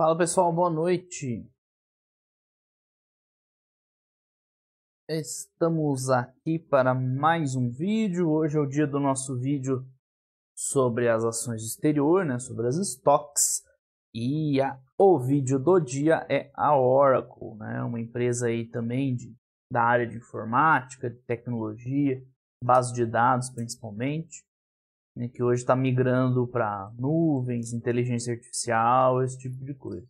Fala pessoal, boa noite. Estamos aqui para mais um vídeo. Hoje é o dia do nosso vídeo sobre as ações exterior, né, sobre as stocks. E a, o vídeo do dia é a Oracle, né, uma empresa aí também de, da área de informática, de tecnologia, base de dados principalmente né, que hoje está migrando para nuvens, inteligência artificial, esse tipo de coisa.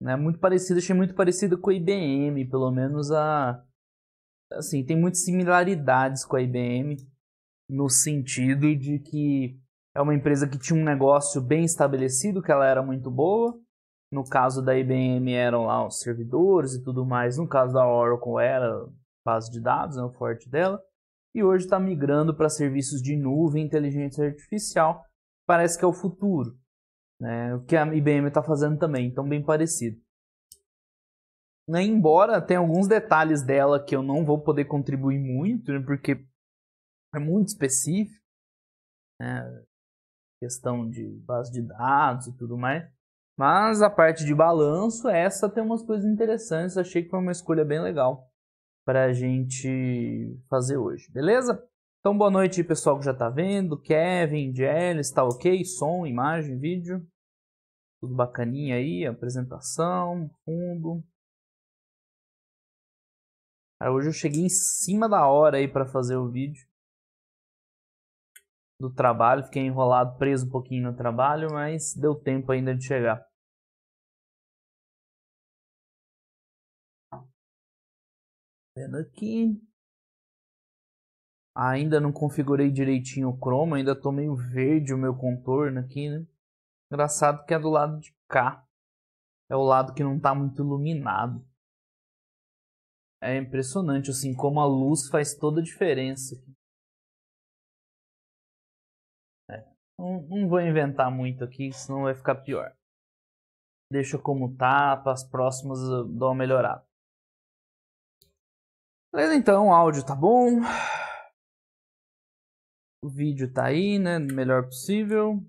Né, muito parecido, achei muito parecido com a IBM, pelo menos a assim, tem muitas similaridades com a IBM no sentido de que é uma empresa que tinha um negócio bem estabelecido, que ela era muito boa. No caso da IBM eram lá os servidores e tudo mais. No caso da Oracle era base de dados, é o forte dela e hoje está migrando para serviços de nuvem, inteligência artificial, parece que é o futuro. Né? É o que a IBM está fazendo também, então bem parecido. Né? Embora tenha alguns detalhes dela que eu não vou poder contribuir muito, né? porque é muito específico, né? questão de base de dados e tudo mais. Mas a parte de balanço, essa tem umas coisas interessantes, achei que foi uma escolha bem legal para a gente fazer hoje, beleza? Então, boa noite pessoal que já está vendo, Kevin, Jelly, está ok? Som, imagem, vídeo, tudo bacaninha aí, apresentação, fundo. Cara, hoje eu cheguei em cima da hora aí para fazer o vídeo do trabalho, fiquei enrolado, preso um pouquinho no trabalho, mas deu tempo ainda de chegar. Vendo aqui. Ainda não configurei direitinho o chroma, ainda tô meio verde o meu contorno aqui, né? Engraçado que é do lado de cá. É o lado que não tá muito iluminado. É impressionante, assim, como a luz faz toda a diferença. É, não, não vou inventar muito aqui, senão vai ficar pior. Deixa como tá, para as próximas eu dou uma melhorada. Beleza, então, o áudio tá bom. O vídeo tá aí, né? melhor possível.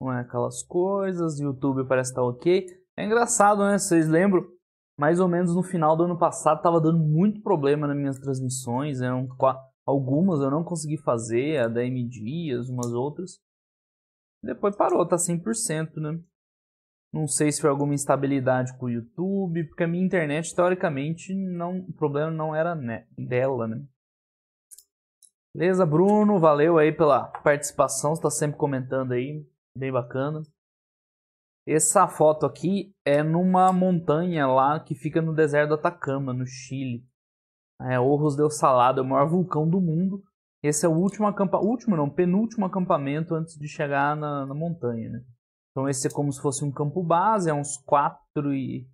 Não é aquelas coisas. YouTube parece tá ok. É engraçado, né? Vocês lembram? Mais ou menos no final do ano passado tava dando muito problema nas minhas transmissões. eram algumas eu não consegui fazer, a da M Dias, umas outras. Depois parou, tá 100%, né? Não sei se foi alguma instabilidade com o YouTube, porque a minha internet, teoricamente, não, o problema não era né, dela, né? Beleza, Bruno, valeu aí pela participação, está sempre comentando aí, bem bacana. Essa foto aqui é numa montanha lá que fica no deserto do Atacama, no Chile. É, Orros del Salado é o maior vulcão do mundo. Esse é o último acampamento, último não, penúltimo acampamento antes de chegar na, na montanha, né? Então esse é como se fosse um campo base, é uns 4 e...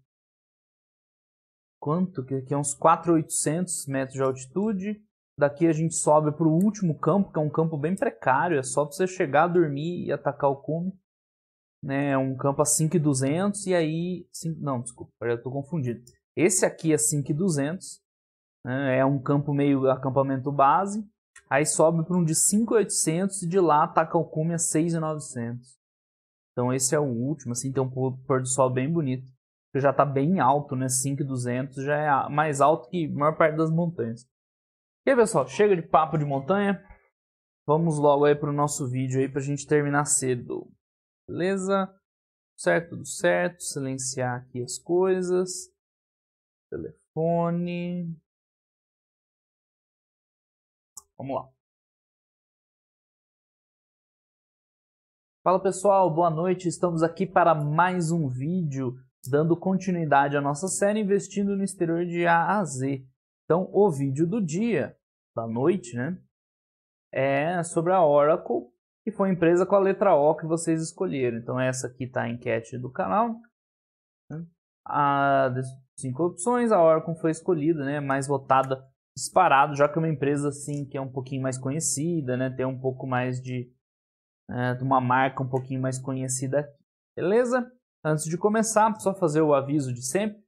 Quanto? Que é uns 4,800 metros de altitude. Daqui a gente sobe para o último campo, que é um campo bem precário, é só para você chegar, dormir e atacar o cume. Né? É um campo a 5,200 e aí... 5... Não, desculpa, já estou confundido. Esse aqui é 5,200, né? é um campo meio acampamento base. Aí sobe para um de 5,800 e de lá ataca o cume a 6,900. Então esse é o último, assim, tem um pôr do sol bem bonito. Que já está bem alto, né? 5,200 já é mais alto que a maior parte das montanhas. E aí, pessoal, chega de papo de montanha. Vamos logo aí para o nosso vídeo aí para a gente terminar cedo. Beleza? Certo, tudo certo. Silenciar aqui as coisas. Telefone. Vamos lá. Fala pessoal, boa noite. Estamos aqui para mais um vídeo dando continuidade à nossa série Investindo no Exterior de A a Z. Então, o vídeo do dia, da noite, né, é sobre a Oracle, que foi a empresa com a letra O que vocês escolheram. Então, essa aqui está a enquete do canal. Né. A cinco opções, a Oracle foi escolhida, né, mais votada disparado, já que é uma empresa assim que é um pouquinho mais conhecida, né, tem um pouco mais de né, de uma marca um pouquinho mais conhecida aqui. Beleza? Antes de começar, só fazer o aviso de sempre,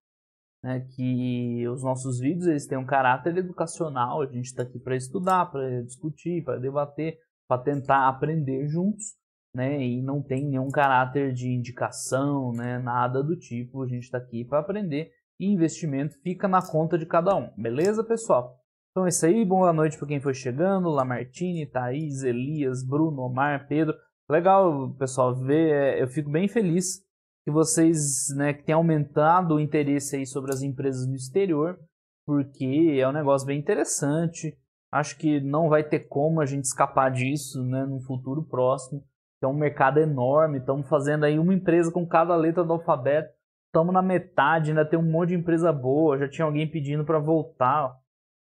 né, que os nossos vídeos eles têm um caráter educacional, a gente está aqui para estudar, para discutir, para debater, para tentar aprender juntos, né, e não tem nenhum caráter de indicação, né, nada do tipo, a gente está aqui para aprender e investimento fica na conta de cada um, beleza, pessoal? Então é isso aí, boa noite para quem foi chegando, Lamartine, Thaís, Elias, Bruno, Omar, Pedro. Legal, pessoal, ver, é, eu fico bem feliz que vocês, né, que tem aumentado o interesse aí sobre as empresas no exterior, porque é um negócio bem interessante. Acho que não vai ter como a gente escapar disso, né, no futuro próximo. É um mercado enorme, estamos fazendo aí uma empresa com cada letra do alfabeto. Estamos na metade, ainda tem um monte de empresa boa, já tinha alguém pedindo para voltar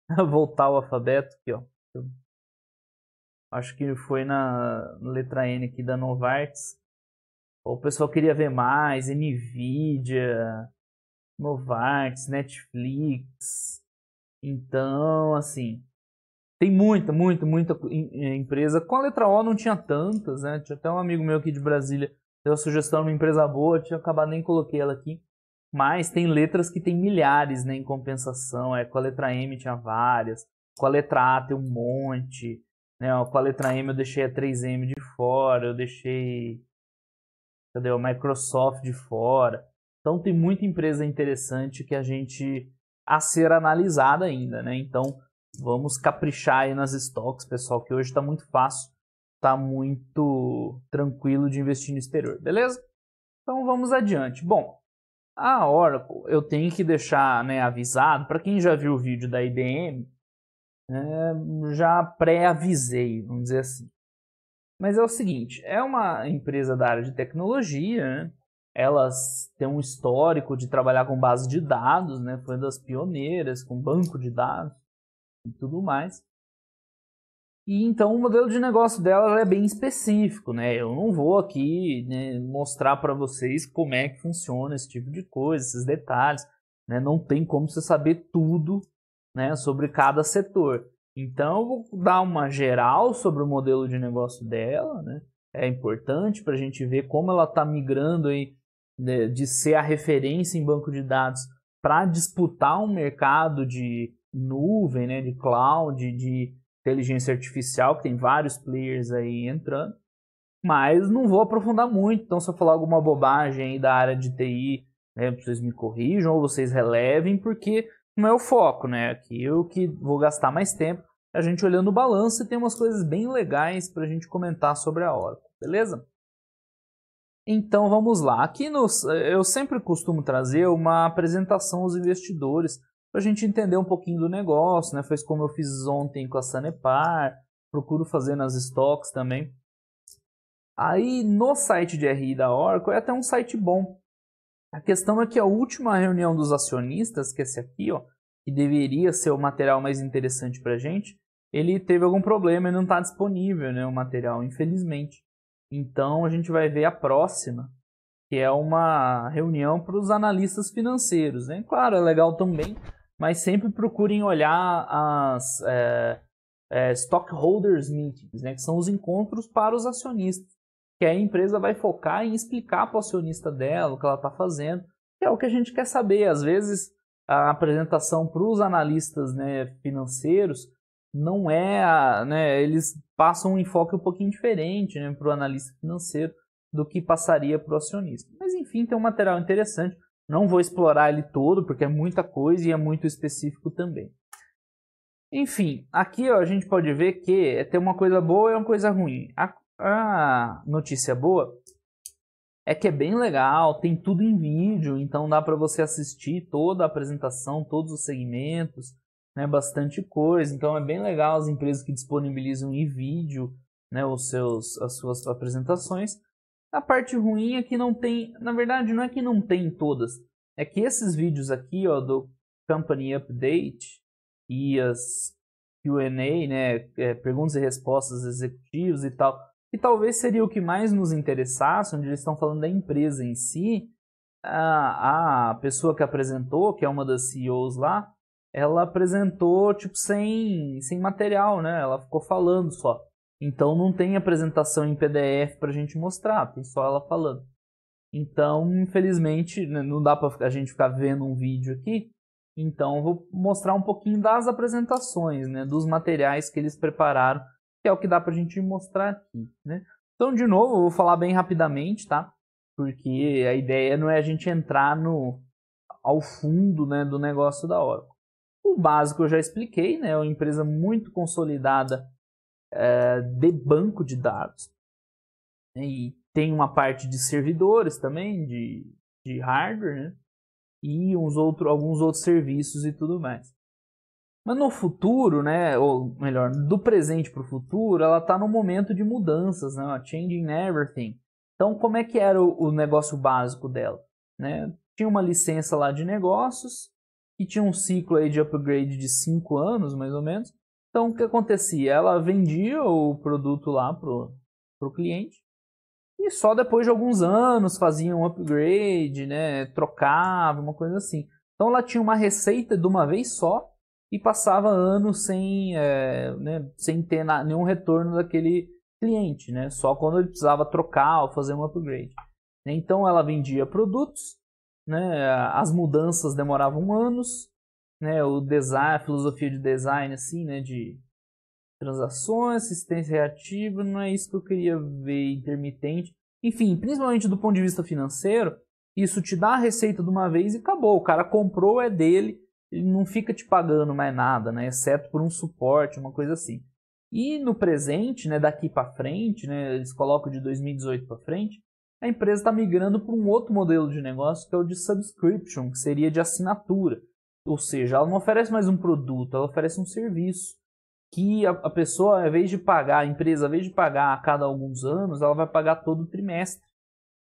voltar o alfabeto aqui, ó. Acho que foi na letra N aqui da Novartis. O pessoal queria ver mais, Nvidia, Novartis, Netflix. Então, assim, tem muita, muita, muita é, empresa. Com a letra O não tinha tantas, né? Tinha até um amigo meu aqui de Brasília deu a sugestão de uma empresa boa, tinha acabado nem coloquei ela aqui mas tem letras que tem milhares né, em compensação. É, com a letra M tinha várias, com a letra A tem um monte, né, ó, com a letra M eu deixei a 3M de fora, eu deixei cadê, a Microsoft de fora. Então tem muita empresa interessante que a gente a ser analisada ainda, né? Então vamos caprichar aí nas estoques, pessoal, que hoje está muito fácil, está muito tranquilo de investir no exterior, beleza? Então vamos adiante. Bom, ah, A Oracle, eu tenho que deixar né, avisado, para quem já viu o vídeo da IBM, é, né, já pré-avisei, vamos dizer assim. Mas é o seguinte, é uma empresa da área de tecnologia, né? elas têm um histórico de trabalhar com base de dados, né? foi uma das pioneiras com banco de dados e tudo mais. E então o modelo de negócio dela é bem específico, né? Eu não vou aqui né, mostrar para vocês como é que funciona esse tipo de coisa, esses detalhes, né? Não tem como você saber tudo, né, sobre cada setor. Então eu vou dar uma geral sobre o modelo de negócio dela, né? É importante para a gente ver como ela está migrando aí de, né, de ser a referência em banco de dados para disputar um mercado de nuvem, né? De cloud, de inteligência artificial, que tem vários players aí entrando. Mas não vou aprofundar muito, então se eu falar alguma bobagem aí da área de TI, né, vocês me corrijam ou vocês relevem, porque não é o foco, né? Aqui eu que vou gastar mais tempo a gente olhando o balanço e tem umas coisas bem legais para a gente comentar sobre a Oracle, beleza? Então vamos lá. Aqui nos, eh, eu sempre costumo trazer uma apresentação aos investidores para a gente entender um pouquinho do negócio, né? Foi como eu fiz ontem com a Sanepar, procuro fazer nas estoques também. Aí no site de RI da Oracle é até um site bom. A questão é que a última reunião dos acionistas, que é esse aqui, ó, que deveria ser o material mais interessante para a gente, ele teve algum problema e não está disponível né, o material, infelizmente. Então a gente vai ver a próxima, que é uma reunião para os analistas financeiros. Né? Claro, é legal também mas sempre procurem olhar as é, é, stockholders meetings, né, que são os encontros para os acionistas, que a empresa vai focar em explicar para o acionista dela o que ela está fazendo, que é o que a gente quer saber. Às vezes a apresentação para os analistas né, financeiros não é, a, né, eles passam um enfoque um pouquinho diferente né, para o analista financeiro do que passaria para o acionista. Mas enfim, tem um material interessante. Não vou explorar ele todo, porque é muita coisa e é muito específico também. Enfim, aqui ó, a gente pode ver que é tem uma coisa boa e uma coisa ruim. A, a notícia boa é que é bem legal, tem tudo em vídeo, então dá para você assistir toda a apresentação, todos os segmentos, né, bastante coisa. Então é bem legal as empresas que disponibilizam em vídeo né, os seus, as suas apresentações. A parte ruim é que não tem, na verdade não é que não tem todas, é que esses vídeos aqui, ó, do Company Update e as Q&A, né, é, perguntas e respostas executivos e tal, que talvez seria o que mais nos interessasse, onde eles estão falando da empresa em si, a, a pessoa que apresentou, que é uma das CEOs lá, ela apresentou, tipo, sem, sem material, né, ela ficou falando só. Então não tem apresentação em PDF para a gente mostrar, tem só ela falando. Então, infelizmente, né, não dá para a gente ficar vendo um vídeo aqui. Então, vou mostrar um pouquinho das apresentações, né, dos materiais que eles prepararam, que é o que dá para a gente mostrar aqui. Né? Então, de novo, eu vou falar bem rapidamente, tá? Porque a ideia não é a gente entrar no ao fundo né, do negócio da Oracle. O básico eu já expliquei, né? É uma empresa muito consolidada eh, de banco de dados. E tem uma parte de servidores também, de, de hardware, né? e uns outro, alguns outros serviços e tudo mais. Mas no futuro, né, ou melhor, do presente para o futuro, ela está no momento de mudanças, né, changing everything. Então, como é que era o, o negócio básico dela? Né? Tinha uma licença lá de negócios, e tinha um ciclo aí de upgrade de 5 anos, mais ou menos, então, o que acontecia? Ela vendia o produto lá pro, pro cliente e só depois de alguns anos fazia um upgrade, né? Trocava, uma coisa assim. Então, ela tinha uma receita de uma vez só e passava anos sem, é, né, sem ter na, nenhum retorno daquele cliente, né? Só quando ele precisava trocar ou fazer um upgrade. Então, ela vendia produtos, né? As mudanças demoravam anos né, o design, a filosofia de design, assim, né, de transações, assistência reativa, não é isso que eu queria ver intermitente. Enfim, principalmente do ponto de vista financeiro, isso te dá a receita de uma vez e acabou. O cara comprou, é dele, ele não fica te pagando mais nada, né, exceto por um suporte, uma coisa assim. E no presente, né, daqui para frente, né, eles colocam de 2018 para frente, a empresa está migrando para um outro modelo de negócio que é o de subscription, que seria de assinatura. Ou seja, ela não oferece mais um produto, ela oferece um serviço. Que a, a pessoa, em vez de pagar, a empresa, em vez de pagar a cada alguns anos, ela vai pagar todo trimestre.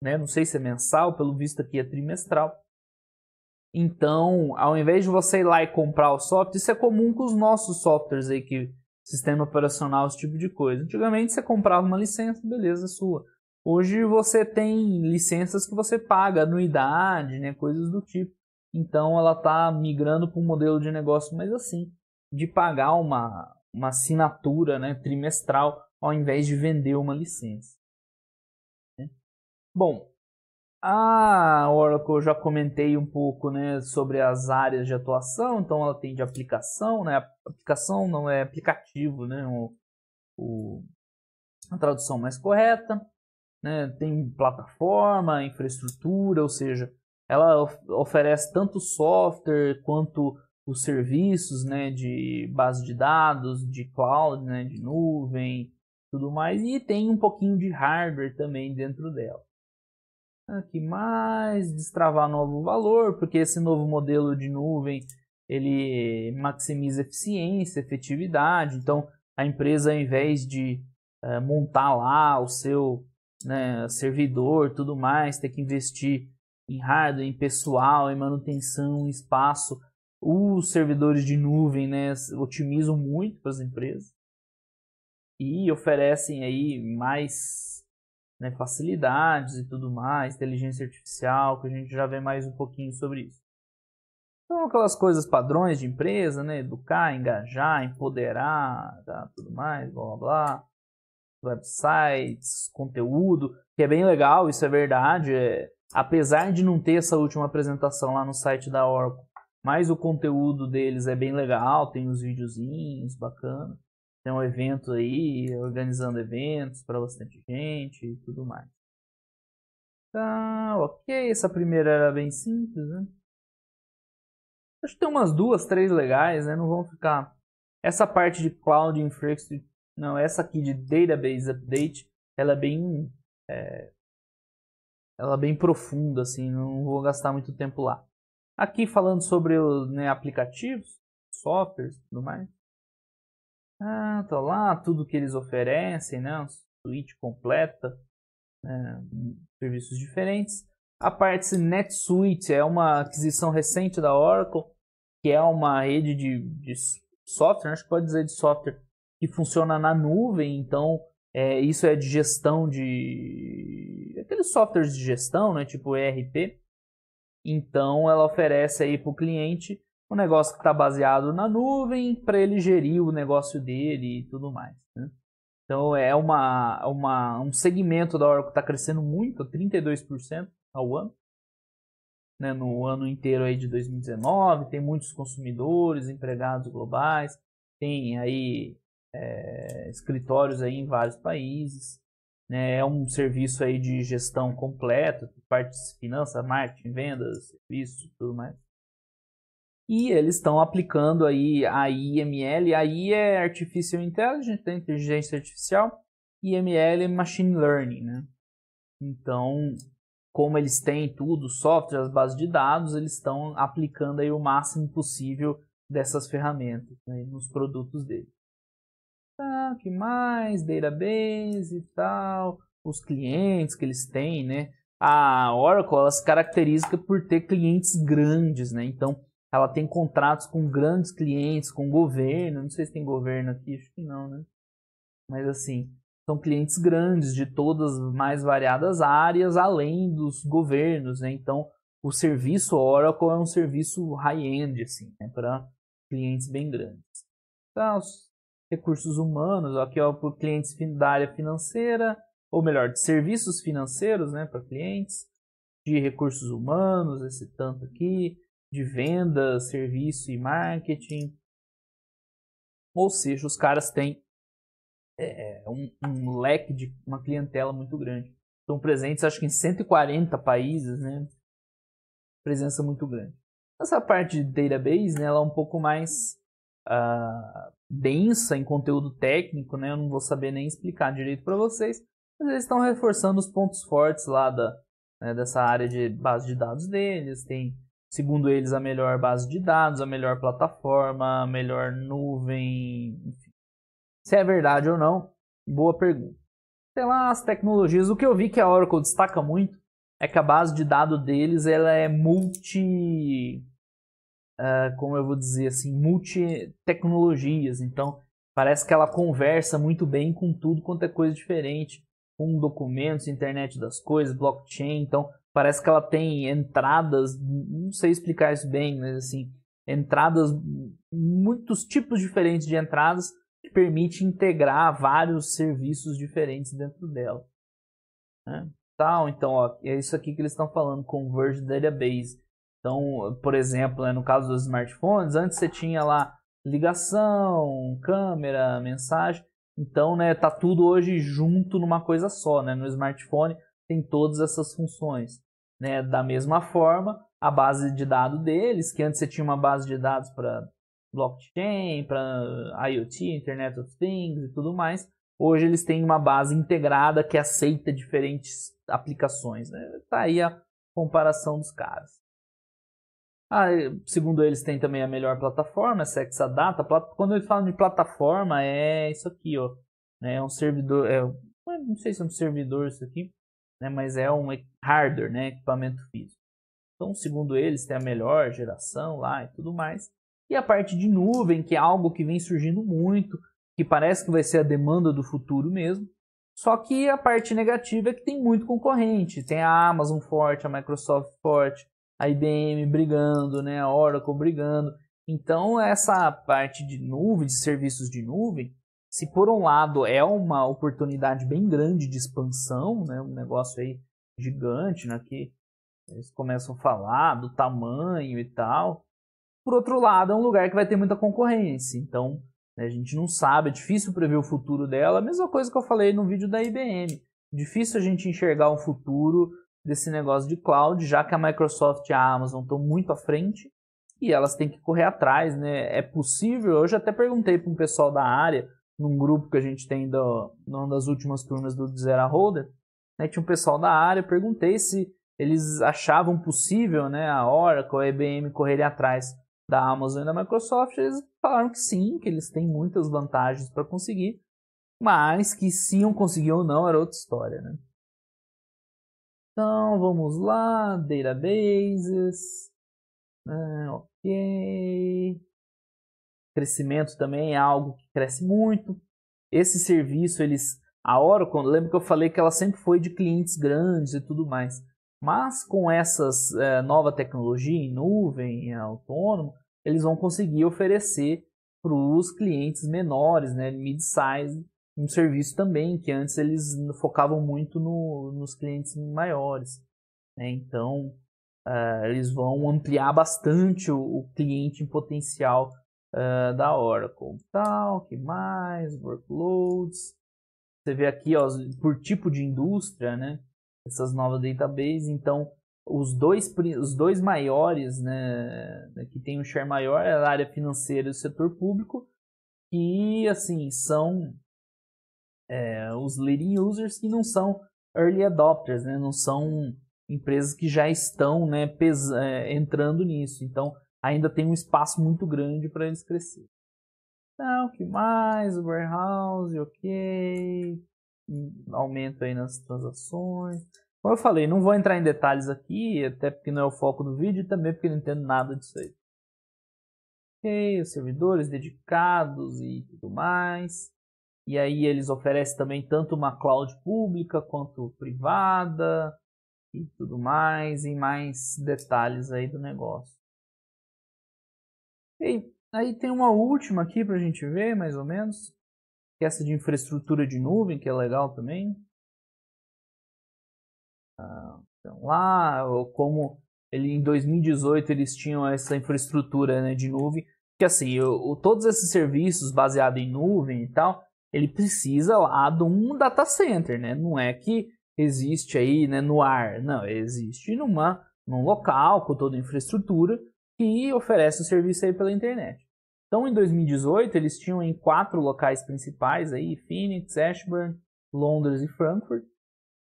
Né? Não sei se é mensal, pelo visto aqui é trimestral. Então, ao invés de você ir lá e comprar o software, isso é comum com os nossos softwares aí, que sistema operacional, esse tipo de coisa. Antigamente você comprava uma licença, beleza, é sua. Hoje você tem licenças que você paga anuidade, né, coisas do tipo. Então ela está migrando para um modelo de negócio mais assim, de pagar uma, uma assinatura né, trimestral ao invés de vender uma licença. Né? Bom, a Oracle eu já comentei um pouco né, sobre as áreas de atuação, então ela tem de aplicação, né? Aplicação não é aplicativo, né? O, o a tradução mais correta. Né? Tem plataforma, infraestrutura, ou seja, ela oferece tanto software quanto os serviços né, de base de dados, de cloud, né, de nuvem, tudo mais, e tem um pouquinho de hardware também dentro dela. Aqui ah, mais, destravar novo valor, porque esse novo modelo de nuvem ele maximiza eficiência, efetividade. Então a empresa, ao invés de eh, montar lá o seu né, servidor, tudo mais, ter que investir em hardware, em pessoal, em manutenção, em espaço. Os servidores de nuvem né, otimizam muito para as empresas e oferecem aí mais né, facilidades e tudo mais, inteligência artificial, que a gente já vê mais um pouquinho sobre isso. Então, aquelas coisas padrões de empresa, né? Educar, engajar, empoderar, tá, tudo mais, blá blá blá. Websites, conteúdo, que é bem legal, isso é verdade. É, apesar de não ter essa última apresentação lá no site da Oracle, mas o conteúdo deles é bem legal, tem uns videozinhos bacana, tem um evento aí, organizando eventos para bastante gente e tudo mais. Tá, ok, essa primeira era bem simples, né? Acho que tem umas duas, três legais, né? Não vão ficar. Essa parte de cloud infrastructure, não, essa aqui de database update, ela é bem é, ela é bem profunda, assim, não vou gastar muito tempo lá. Aqui falando sobre os né, aplicativos, softwares e tudo mais. Ah, tá lá tudo que eles oferecem, né? suíte completa, né, serviços diferentes. A parte NetSuite é uma aquisição recente da Oracle, que é uma rede de, de software, acho que pode dizer de software, que funciona na nuvem, então é, isso é de gestão de. aqueles softwares de gestão, né, tipo ERP. Então ela oferece aí para o cliente um negócio que está baseado na nuvem para ele gerir o negócio dele e tudo mais. Né? Então é uma, uma, um segmento da Oracle que está crescendo muito, 32% ao ano. Né? no ano inteiro aí de 2019, tem muitos consumidores, empregados globais, tem aí é, escritórios aí em vários países. Né? É um serviço aí de gestão completa, parte de finanças, marketing, vendas, e tudo mais. E eles estão aplicando aí a IML, a I é Artificial Intelligence, é inteligência artificial, IML é Machine Learning, né? Então, como eles têm tudo, software, as bases de dados, eles estão aplicando aí o máximo possível dessas ferramentas né, nos produtos deles. Tá, que mais? Database e tal. Os clientes que eles têm, né? A Oracle, ela se caracteriza por ter clientes grandes, né? Então, ela tem contratos com grandes clientes, com governo. Não sei se tem governo aqui, acho que não, né? Mas assim, são clientes grandes de todas as mais variadas áreas, além dos governos, né? Então, o serviço Oracle é um serviço high-end, assim, né? Para clientes bem grandes. Então, recursos humanos, aqui ó, por clientes da área financeira, ou melhor, de serviços financeiros, né, para clientes, de recursos humanos, esse tanto aqui, de venda, serviço e marketing. Ou seja, os caras têm é, é um, um, leque de uma clientela muito grande. Estão presentes, acho que em 140 países, né? Presença muito grande. Essa parte de database, né, ela é um pouco mais uh, densa em conteúdo técnico, né? Eu não vou saber nem explicar direito para vocês, mas eles estão reforçando os pontos fortes lá da, né, dessa área de base de dados deles. Tem, segundo eles, a melhor base de dados, a melhor plataforma, a melhor nuvem. Enfim. Se é verdade ou não, boa pergunta. Sei lá, as tecnologias. O que eu vi que a Oracle destaca muito é que a base de dados deles ela é multi uh, como eu vou dizer assim, multi-tecnologias. Então, parece que ela conversa muito bem com tudo quanto é coisa diferente, com documentos, internet das coisas, blockchain. Então, parece que ela tem entradas, não sei explicar isso bem, mas assim, entradas, muitos tipos diferentes de entradas que permite integrar vários serviços diferentes dentro dela. Né? Tal, então, ó, é isso aqui que eles estão falando, Converge Database. Então, por exemplo, né, no caso dos smartphones, antes você tinha lá ligação, câmera, mensagem. Então, né, tá tudo hoje junto numa coisa só, né? No smartphone tem todas essas funções, né? Da mesma forma, a base de dados deles, que antes você tinha uma base de dados para blockchain, para IoT, Internet of Things e tudo mais, hoje eles têm uma base integrada que aceita diferentes aplicações, né? Tá aí a comparação dos caras. Ah, segundo eles, tem também a melhor plataforma, Sexa é Data. Quando eles falam de plataforma, é isso aqui, ó. Né, é um servidor, é, não sei se é um servidor isso aqui, né, mas é um hardware, né, equipamento físico. Então, segundo eles, tem a melhor geração lá e tudo mais. E a parte de nuvem, que é algo que vem surgindo muito, que parece que vai ser a demanda do futuro mesmo. Só que a parte negativa é que tem muito concorrente. Tem a Amazon forte, a Microsoft forte, a IBM brigando, né, a Oracle brigando. Então, essa parte de nuvem, de serviços de nuvem, se por um lado é uma oportunidade bem grande de expansão, né, um negócio aí gigante, né, que eles começam a falar do tamanho e tal. Por outro lado, é um lugar que vai ter muita concorrência. Então, né, a gente não sabe, é difícil prever o futuro dela. mesma coisa que eu falei no vídeo da IBM. Difícil a gente enxergar um futuro desse negócio de cloud, já que a Microsoft e a Amazon estão muito à frente e elas têm que correr atrás, né? É possível, eu já até perguntei para um pessoal da área, num grupo que a gente tem do, numa das últimas turmas do Zera Holder, né? tinha um pessoal da área, perguntei se eles achavam possível, né, a Oracle, a IBM correrem atrás da Amazon e da Microsoft, eles falaram que sim, que eles têm muitas vantagens para conseguir, mas que se iam conseguir ou não era outra história, né? Então, vamos lá, databases, ah, ok. Crescimento também é algo que cresce muito. Esse serviço, eles, a Oracle, lembra que eu falei que ela sempre foi de clientes grandes e tudo mais. Mas com essa é, eh, nova tecnologia em nuvem, em autônomo, eles vão conseguir oferecer para os clientes menores, né, mid-size, um serviço também, que antes eles focavam muito no, nos clientes maiores. Né? Então, uh, eles vão ampliar bastante o, o cliente em potencial uh, da Oracle. Tal, que mais? Workloads. Você vê aqui, ó, por tipo de indústria, né? Essas novas databases. Então, os dois, os dois maiores, né, né, que tem um share maior, é a área financeira e o setor público. E, assim, são é, os leading users que não são early adopters, né? não são empresas que já estão né, é, entrando nisso. Então, ainda tem um espaço muito grande para eles crescer. Então, tá, o que mais? O warehouse, ok. Aumento aí nas transações. Como eu falei, não vou entrar em detalhes aqui, até porque não é o foco do vídeo e também porque não entendo nada disso aí. Ok, os servidores dedicados e tudo mais. E aí eles oferecem também tanto uma cloud pública quanto privada e tudo mais, e mais detalhes aí do negócio. E aí tem uma última aqui para a gente ver, mais ou menos, que é essa de infraestrutura de nuvem, que é legal também. Ah, então, lá, como ele, em 2018 eles tinham essa infraestrutura né, de nuvem, que assim, o, todos esses serviços baseados em nuvem e tal, ele precisa lá de um data center, né? Não é que existe aí né, no ar, não, existe numa, num local com toda a infraestrutura que oferece o serviço aí pela internet. Então, em 2018, eles tinham em quatro locais principais aí, Phoenix, Ashburn, Londres e Frankfurt.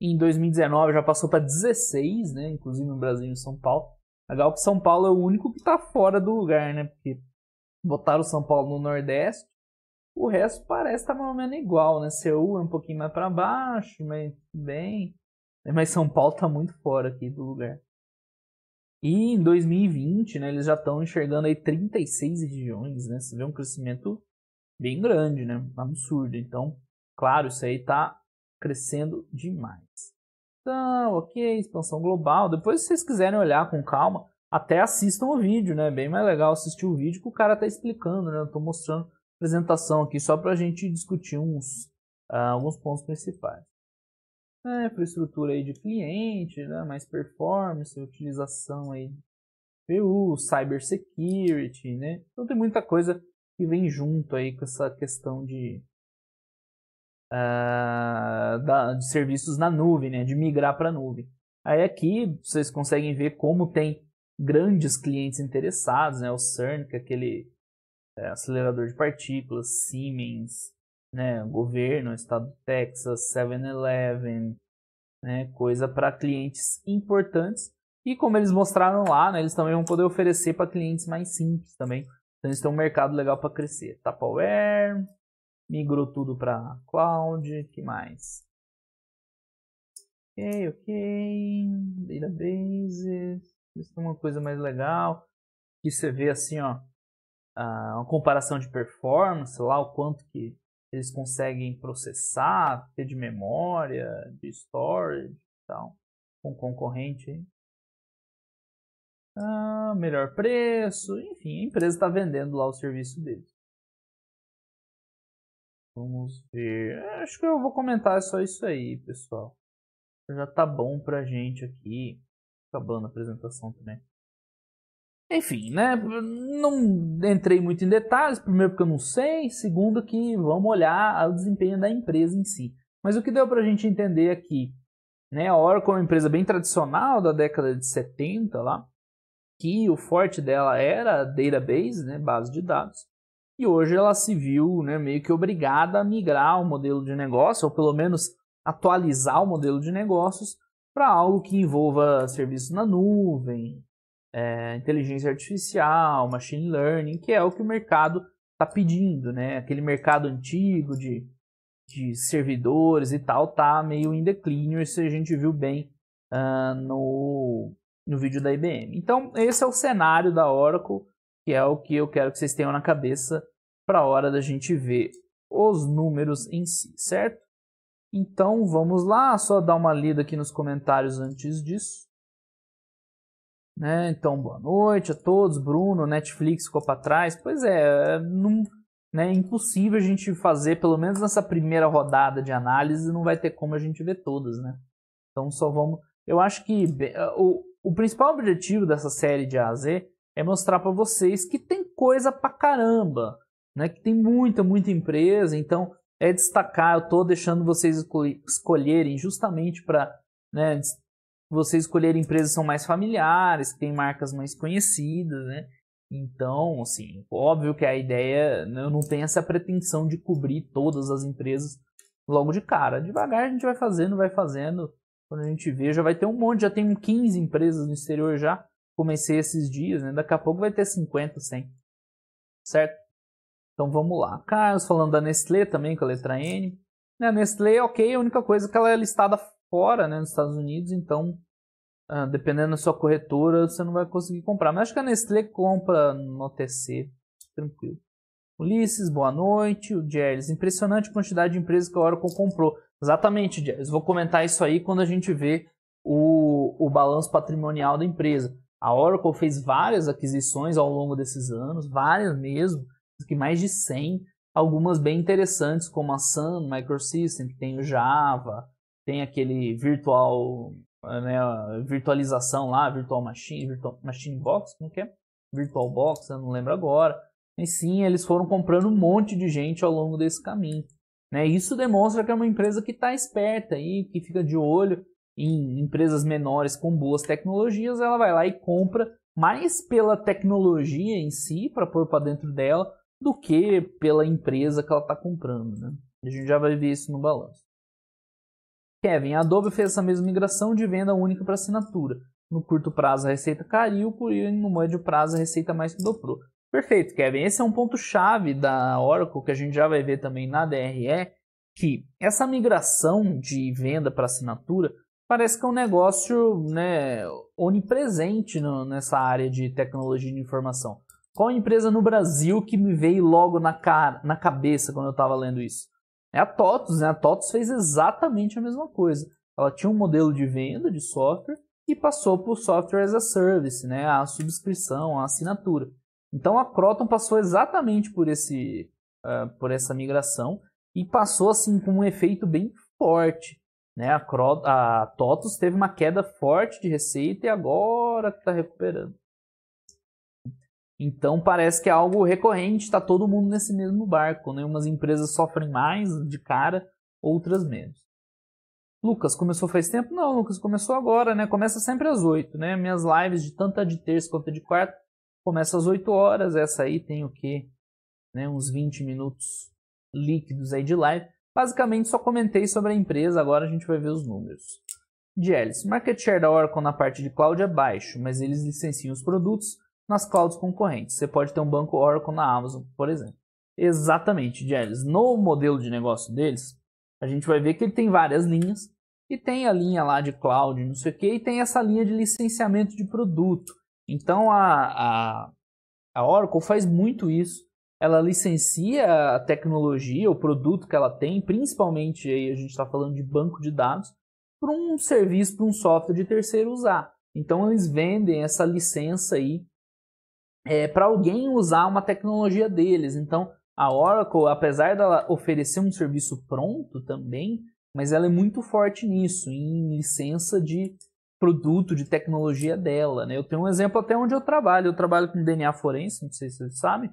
Em 2019 já passou para 16, né? Inclusive no Brasil e São Paulo. Legal que São Paulo é o único que está fora do lugar, né? Porque botaram São Paulo no Nordeste o resto parece estar tá mais ou menos igual, né? Seul é um pouquinho mais para baixo, mas bem. Né? Mas São Paulo está muito fora aqui do lugar. E em 2020, né, eles já estão enxergando aí 36 regiões, né? Você vê um crescimento bem grande, né? Absurdo. Então, claro, isso aí está crescendo demais. Então, ok, expansão global. Depois, se vocês quiserem olhar com calma, até assistam o vídeo, né? Bem mais legal assistir o vídeo que o cara tá explicando, né? Eu tô mostrando apresentação aqui só para a gente discutir uns, uh, alguns pontos principais. É, infraestrutura aí de cliente, né, mais performance, utilização aí de CPU, cybersecurity, né? Então tem muita coisa que vem junto aí com essa questão de, uh, da, de serviços na nuvem, né, de migrar para a nuvem. Aí aqui vocês conseguem ver como tem grandes clientes interessados, né? O CERN, que é aquele é, acelerador de partículas, Siemens, né, governo, estado do Texas, 7-Eleven, né, coisa para clientes importantes. E como eles mostraram lá, né, eles também vão poder oferecer para clientes mais simples também. Então eles têm um mercado legal para crescer. Tupperware, migrou tudo para cloud, que mais? Ok, ok. Databases, isso é uma coisa mais legal. Que você vê assim, ó, ah, uma comparação de performance lá, o quanto que eles conseguem processar, ter de memória, de storage e tal, com um concorrente. Ah, melhor preço, enfim, a empresa está vendendo lá o serviço deles. Vamos ver. É, acho que eu vou comentar só isso aí, pessoal. Já tá bom pra gente aqui. Acabando a apresentação também. Enfim, né? Não entrei muito em detalhes, primeiro porque eu não sei, segundo que vamos olhar o desempenho da empresa em si. Mas o que deu para a gente entender aqui, né? A Oracle é uma empresa bem tradicional da década de 70 lá, que o forte dela era database, né, base de dados. E hoje ela se viu né, meio que obrigada a migrar o modelo de negócio, ou pelo menos atualizar o modelo de negócios para algo que envolva serviços na nuvem, é, inteligência artificial, machine learning, que é o que o mercado está pedindo, né? Aquele mercado antigo de, de servidores e tal tá meio em declínio, isso a gente viu bem uh, no, no vídeo da IBM. Então, esse é o cenário da Oracle, que é o que eu quero que vocês tenham na cabeça para a hora da gente ver os números em si, certo? Então, vamos lá, só dar uma lida aqui nos comentários antes disso. Né? Então, boa noite a todos. Bruno, Netflix ficou para trás. Pois é, é, não, né, é impossível a gente fazer, pelo menos nessa primeira rodada de análise, não vai ter como a gente ver todas, né? Então só vamos. Eu acho que o, o principal objetivo dessa série de A a Z é mostrar para vocês que tem coisa pra caramba, né? Que tem muita, muita empresa, então é destacar, eu tô deixando vocês escolherem justamente para né, você escolher empresas são mais familiares, que têm marcas mais conhecidas, né? Então, assim, óbvio que a ideia, né, eu não tenho essa pretensão de cobrir todas as empresas logo de cara. Devagar a gente vai fazendo, vai fazendo. Quando a gente vê, já vai ter um monte, já tem 15 empresas no exterior já. Comecei esses dias, né? Daqui a pouco vai ter 50, 100. Certo? Então vamos lá. Carlos falando da Nestlé também, com a letra N. Né, a Nestlé, ok, a única coisa é que ela é listada fora, né, nos Estados Unidos, então ah, dependendo da sua corretora, você não vai conseguir comprar. Mas acho que a Nestlé compra no OTC, tranquilo. Ulisses, boa noite. O Jerez, impressionante quantidade de empresas que a Oracle comprou. Exatamente, Jerez. Vou comentar isso aí quando a gente vê o, o balanço patrimonial da empresa. A Oracle fez várias aquisições ao longo desses anos, várias mesmo, que mais de 100, algumas bem interessantes, como a Sun, Microsystem, que tem o Java, tem aquele virtual, né, virtualização lá, virtual machine, virtual machine box, como que é? Virtual box, eu não lembro agora. E sim, eles foram comprando um monte de gente ao longo desse caminho. Né? Isso demonstra que é uma empresa que está esperta aí, que fica de olho em empresas menores com boas tecnologias, ela vai lá e compra mais pela tecnologia em si, para pôr para dentro dela, do que pela empresa que ela está comprando. Né? A gente já vai ver isso no balanço. Kevin, a Adobe fez essa mesma migração de venda única para assinatura. No curto prazo a receita caiu, porém no médio prazo a receita mais que dobrou. Perfeito, Kevin. Esse é um ponto chave da Oracle que a gente já vai ver também na DRE, que essa migração de venda para assinatura parece que é um negócio né, onipresente no, nessa área de tecnologia de informação. Qual empresa no Brasil que me veio logo na, cara, na cabeça quando eu estava lendo isso? é a TOTOS. Né? A TOTOS fez exatamente a mesma coisa. Ela tinha um modelo de venda de software e passou para o Software as a Service, né? a subscrição, a assinatura. Então a Croton passou exatamente por, esse, uh, por essa migração e passou assim com um efeito bem forte. Né? A, Croton, a TOTOS teve uma queda forte de receita e agora está recuperando. Então parece que é algo recorrente, está todo mundo nesse mesmo barco. Né? Umas empresas sofrem mais de cara, outras menos. Lucas, começou faz tempo? Não, Lucas, começou agora, né? Começa sempre às 8, né? Minhas lives de tanto é de terça quanto é de quarta começa às 8 horas. Essa aí tem o quê? Né? Uns 20 minutos líquidos aí de live. Basicamente só comentei sobre a empresa, agora a gente vai ver os números. Jelis, market share da Oracle na parte de cloud é baixo, mas eles licenciam os produtos nas clouds concorrentes. Você pode ter um banco Oracle na Amazon, por exemplo. Exatamente, Jelis. No modelo de negócio deles, a gente vai ver que ele tem várias linhas. E tem a linha lá de cloud, não sei o que, e tem essa linha de licenciamento de produto. Então a, a, a Oracle faz muito isso. Ela licencia a tecnologia, o produto que ela tem, principalmente aí a gente está falando de banco de dados, para um serviço, para um software de terceiro usar. Então eles vendem essa licença aí é, para alguém usar uma tecnologia deles. Então, a Oracle, apesar dela oferecer um serviço pronto também, mas ela é muito forte nisso, em licença de produto, de tecnologia dela. Né? Eu tenho um exemplo até onde eu trabalho. Eu trabalho com DNA forense, não sei se vocês sabem,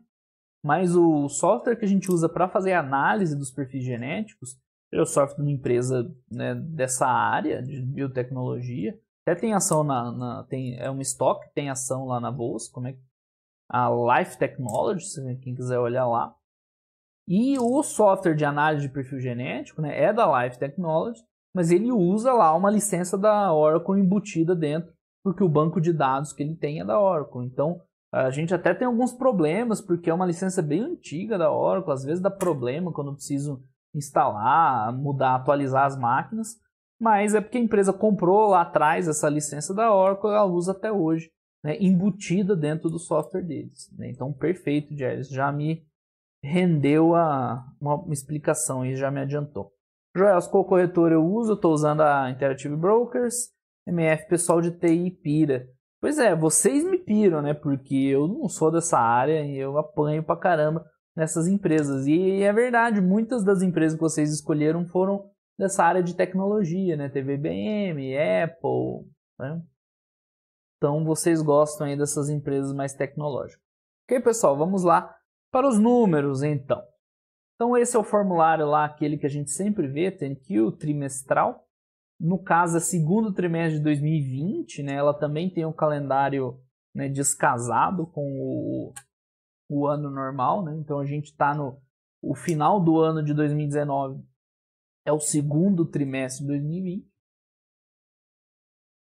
mas o software que a gente usa para fazer análise dos perfis genéticos é o software de uma empresa né, dessa área de biotecnologia. Até tem ação na, na, tem é um estoque, tem ação lá na bolsa, como é que a Life Technologies, né, quem quiser olhar lá. E o software de análise de perfil genético né, é da Life Technology, mas ele usa lá uma licença da Oracle embutida dentro, porque o banco de dados que ele tem é da Oracle. Então, a gente até tem alguns problemas, porque é uma licença bem antiga da Oracle, às vezes dá problema quando preciso instalar, mudar, atualizar as máquinas, mas é porque a empresa comprou lá atrás essa licença da Oracle, ela usa até hoje né, embutida dentro do software deles. Né? Então, perfeito, Jairus, já me rendeu a, uma, uma explicação e já me adiantou. Joel, qual corretora eu uso? Estou usando a Interactive Brokers, MF Pessoal de TI Pira. Pois é, vocês me piram, né? Porque eu não sou dessa área e eu apanho pra caramba nessas empresas. E é verdade, muitas das empresas que vocês escolheram foram dessa área de tecnologia, né? TVBM, Apple, né? Então vocês gostam aí dessas empresas mais tecnológicas. Ok, pessoal, vamos lá para os números então. Então esse é o formulário lá, aquele que a gente sempre vê, TNQ trimestral. No caso, é segundo trimestre de 2020, né? Ela também tem um calendário né, descasado com o, o ano normal, né? Então a gente está no o final do ano de 2019 é o segundo trimestre de 2020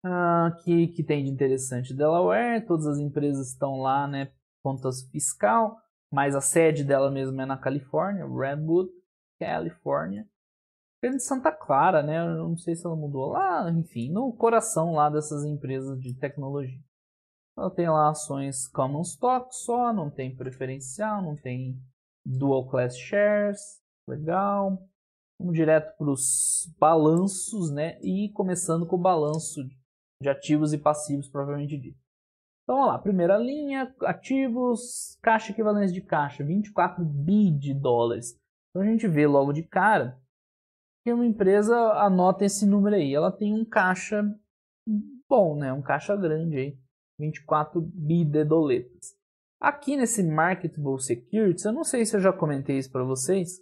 ah, que, que tem de interessante Delaware, todas as empresas estão lá, né, contas fiscal, mas a sede dela mesmo é na Califórnia, Redwood, Califórnia. Perto de Santa Clara, né? Eu não sei se ela mudou lá, enfim, no coração lá dessas empresas de tecnologia. Ela tem lá ações common stock só, não tem preferencial, não tem dual class shares, legal. Vamos direto para os balanços, né? E começando com o balanço de ativos e passivos provavelmente. dito. Então vamos lá, primeira linha, ativos, caixa equivalente de caixa, 24 bi de dólares. Então a gente vê logo de cara que uma empresa anota esse número aí, ela tem um caixa bom, né? Um caixa grande aí, 24 bi de doletas. Aqui nesse marketable securities, eu não sei se eu já comentei isso para vocês,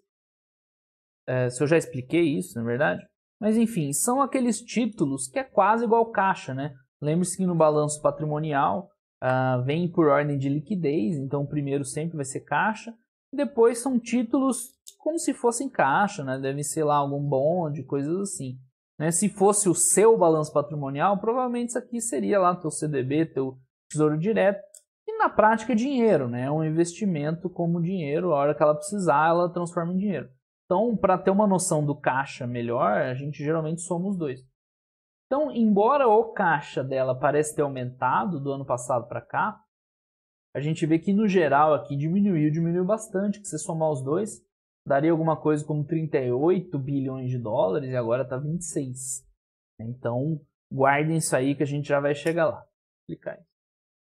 é, se eu já expliquei isso, na verdade, mas enfim, são aqueles títulos que é quase igual caixa, né? Lembre-se que no balanço patrimonial uh, vem por ordem de liquidez, então o primeiro sempre vai ser caixa. Depois são títulos como se fossem caixa, né? Deve ser lá algum bonde, coisas assim. Né? Se fosse o seu balanço patrimonial, provavelmente isso aqui seria lá teu CDB, teu Tesouro Direto. E na prática é dinheiro, né? É um investimento como dinheiro. A hora que ela precisar, ela transforma em dinheiro. Então, para ter uma noção do caixa melhor, a gente geralmente soma os dois. Então, embora o caixa dela pareça ter aumentado do ano passado para cá, a gente vê que no geral aqui diminuiu, diminuiu bastante, que se somar os dois, daria alguma coisa como 38 bilhões de dólares e agora está 26. Então, guardem isso aí que a gente já vai chegar lá. Clicar aí.